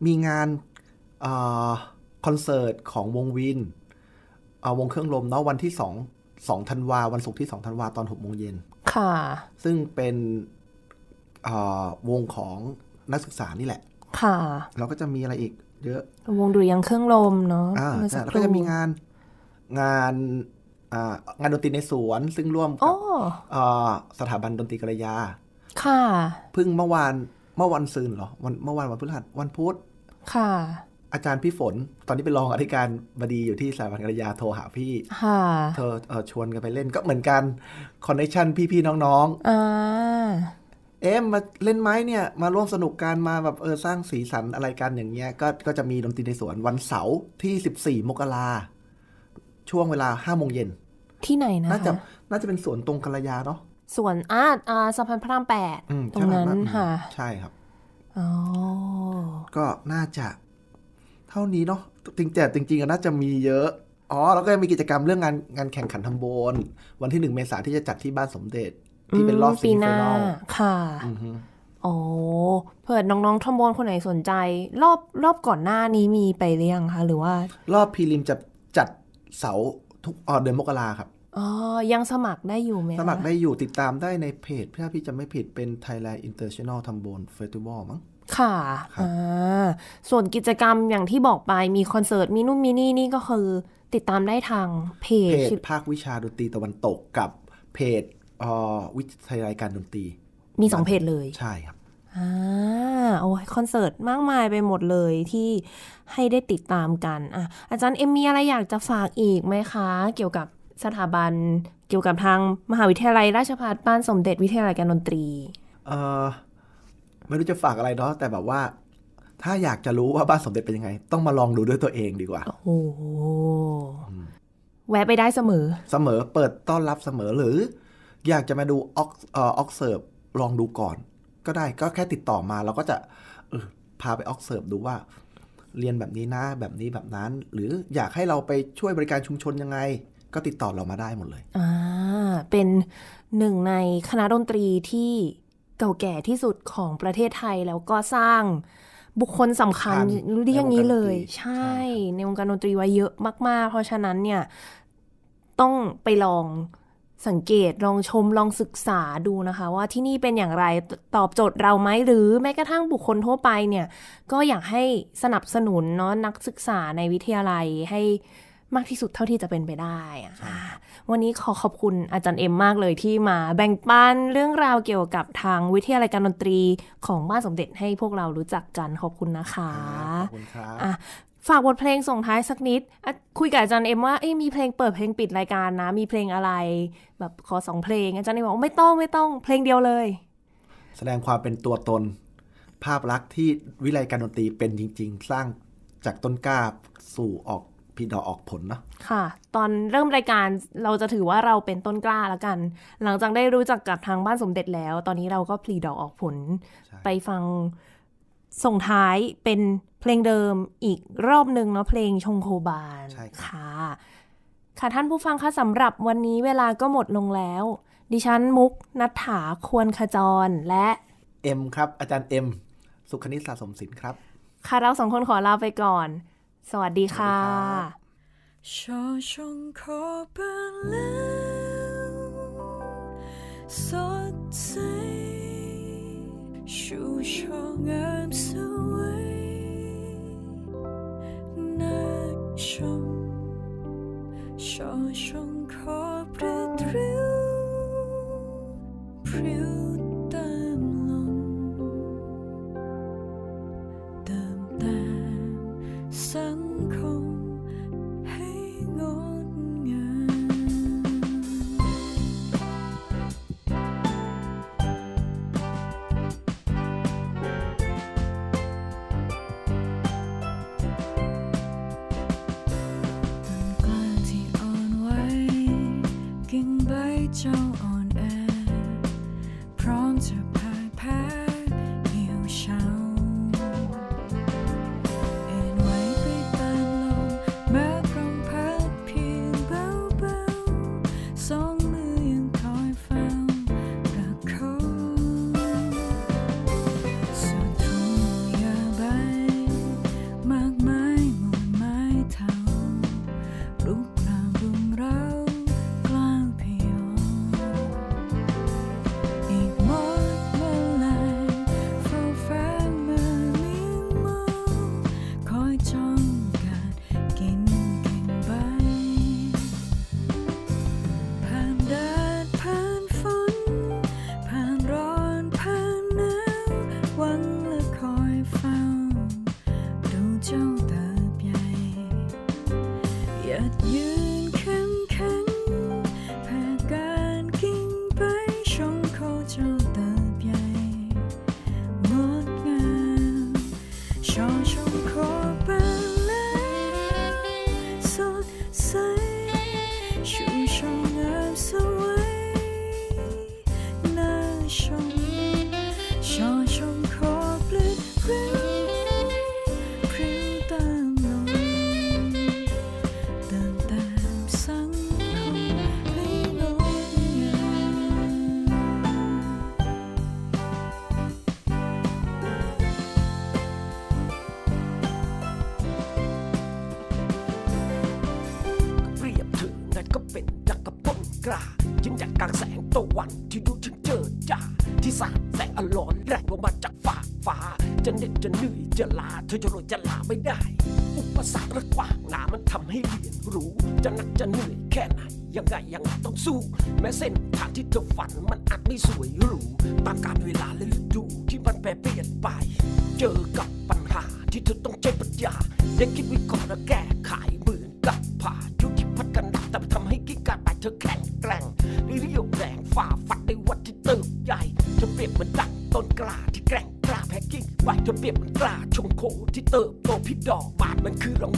มีงานคอนเสิร์ตของวงวินวงเครื่องลมเนาะวันที่สองสองธันวาวันศุกร์ที่สองธันวาตอนหกโมงเย็นค่ะซึ่งเป็นวงของนักศึกษานี่แหละ ค่ะเราก็จะมีอะไรอีกเยอะวงดุริยางเครื่องลมเนาะแล้วก็จะมีงานงานงานดนตรีในสวนซึ่งร่วมกับสถาบันดนตรีกระยาค่ะ พึ่งเมื่อวานเมื่อวันซืนเหรอ วันเมื่อวานวันพฤหัสวันพุธค่ะอาจารย์พี่ฝน ตอนนี้เป็นรองอธิการบดีอยู่ที่สถาบันการยาโทรหาพี่เธอเออชวนกันไปเล่นก็เหมือนกันคอนเนคชั่นพี่ ๆ น้องๆเอ๊ะมาเล่นไหมเนี่ยมาร่วมสนุกกันมาแบบเออสร้างสีสันอะไรกันอย่างเงี้ยก็ก็จะมีดนตรีในสวนวันเสาร์ที่ 14 มกราช่วงเวลาห้าโมงเย็น ที่ไหนนะน่าจะน่าจะเป็นสวนตรงกัลยาเนาะสวนอาร์ตสะพานพระรามแปดตรงนั้นค่ะใช่ครับก็น่าจะท่านี้เนาะจริงแจกจริงๆน่าจะมีเยอะ อ๋อ แล้วก็มีกิจกรรมเรื่องงานงานแข่งขันทำโบนวันที่หนึ่งเมษาที่จะจัดที่บ้านสมเด็จที่เป็นรอบซีฟิแนลค่ะโอ้เผื่อน้องๆทำมโบนคนไหนสนใจ รอบรอบก่อนหน้านี้มีไปหรือยังคะ หรือว่า รอบพีริมจะจัดเสาทุกออเดือนมกราครับ อ๋อ ยังสมัครได้อยู่ไหมสมัครได้อยู่ติดตามได้ในเพจเพื่อพี่จะไม่ผิดเป็น Thailand International Trombone Festival มั้งค่ะอ่าส่วนกิจกรรมอย่างที่บอกไปมีคอนเสิร์ตมีนู่นมีนี่นี่ก็คือติดตามได้ทางเพจเพจภาควิชาดนตรีตะวันตกกับเพจวิทยาลัยการดนตรี มีสองเพจเลยใช่ครับอ่าโอ้ยคอนเสิร์ตมากมายไปหมดเลยที่ให้ได้ติดตามกันอ่ะอาจารย์เอ็มมีอะไรอยากจะฝากอีกไหมคะ เกี่ยวกับสถาบันเกี่ยวกับทางมหาวิทยาลัยราชภัฏบ้านสมเด็จวิทยาลัยการดนตรีเอ่อไม่รู้จะฝากอะไรเนาะแต่แบบว่า ถ้าอยากจะรู้ว่าบ้านสมเด็จเป็นยังไง ต้องมาลองดูด้วยตัวเองดีกว่าโอ้โหแวะไปได้เสมอ เสมอเปิดต้อนรับเสมอหรืออยากจะมาดูออกเอ่อออกเซิร์ฟลองดูก่อน ก็ได้ก็แค่ติดต่อมาเราก็จะออพาไปออกเซิร์ฟดูว่า เรียนแบบนี้นะแบบนี้แบบนั้น หรืออยากให้เราไปช่วยบริการชุมชนยังไง ก็ติดต่อเรามาได้หมดเลยอ่าเป็นหนึ่งในคณะดนตรีที่เก่าแก่ที่สุดของประเทศไทยแล้วก็สร้างบุคคลสำคัญเรื่อยงนี้เลย ใช่ ในวงการดนตรีไว้เยอะมาก ๆ เพราะฉะนั้นเนี่ย ต้องไปลองสังเกต ลองชมลองศึกษาดูนะคะ ว่าที่นี่เป็นอย่างไรตอบโจทย์เราไหม หรือแม้กระทั่งบุคคลทั่วไปเนี่ย ก็อยากให้สนับสนุนเนาะนักศึกษาในวิทยาลัยให้มากที่สุดเท่าที่จะเป็นไปได้วันนี้ขอขอบคุณอาจารย์เอ็ม มากเลยที่มา แบ่งปันเรื่องราวเกี่ยวกับทางวิทยาลัยการดนตรีของบ้านสมเด็จให้พวกเรารู้จักกันขอบคุณนะคะขอบคุณครับฝากบทเพลงส่งท้ายสักนิด คุยกับอาจารย์เอ็มว่ามีเพลงเปิดเพลงปิดรายการนะ มีเพลงอะไรแบบขอสองเพลง อาจารย์เอ็มบอกไม่ต้องไม่ต้องเพลงเดียวเลย แสดงความเป็นตัวตน ภาพลักษณ์ที่วิทยาลัยการดนตรีเป็นจริง ๆ สร้างจากต้นกล้าสู่ออกพี่ดอออกผลเนาะค่ะ ตอนเริ่มรายการเราจะถือว่าเราเป็นต้นกล้าแล้วกัน หลังจากได้รู้จักกับทางบ้านสมเด็จแล้ว ตอนนี้เราก็พลีดอกออกผล ไปฟังส่งท้ายเป็นเพลงเดิมอีกรอบหนึ่งเนาะเพลงชงโคบาลค่ะค่ะท่านผู้ฟังคะสำหรับวันนี้เวลาก็หมดลงแล้ว ดิฉันมุกนัฐาควรขจรและเอ็มครับ อาจารย์เอ็มสุขนิสสะสมศิลป์ครับ ค่ะเราสองคนขอลาไปก่อนสวัสดีค่ะชอชงขอเปิดแล้วสดใสชูชองามสวยน่าชมชอชงขอเปรตริวพริว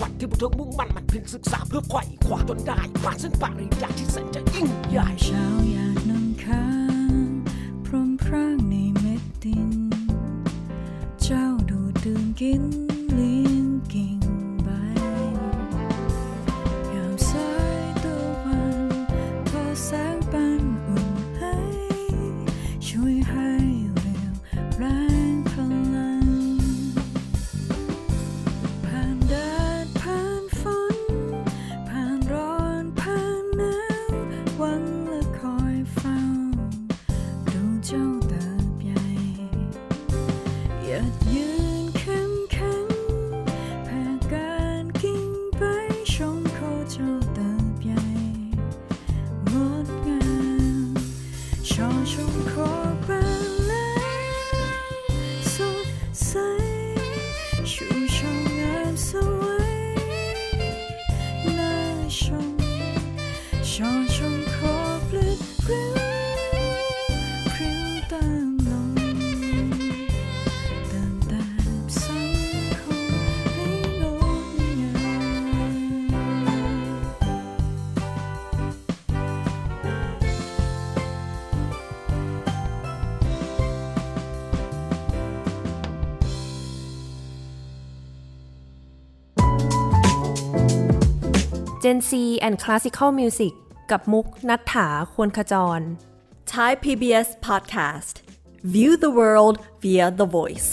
วัดที่พวกเธอมุ่งมั่นมันพยงศึกษาเพื่อไขว่คว้าจนได้มาซึ่งปริญญาที่แสนจะยิ่งใหญ่เช้าอยากนำค้างพรมพรางในเม็ดดิน เจ้าดูดื่มกิน Gen Z and Classical Music กับมุกนัฐถาควรขจร Thai PBS Podcast View the world via the voice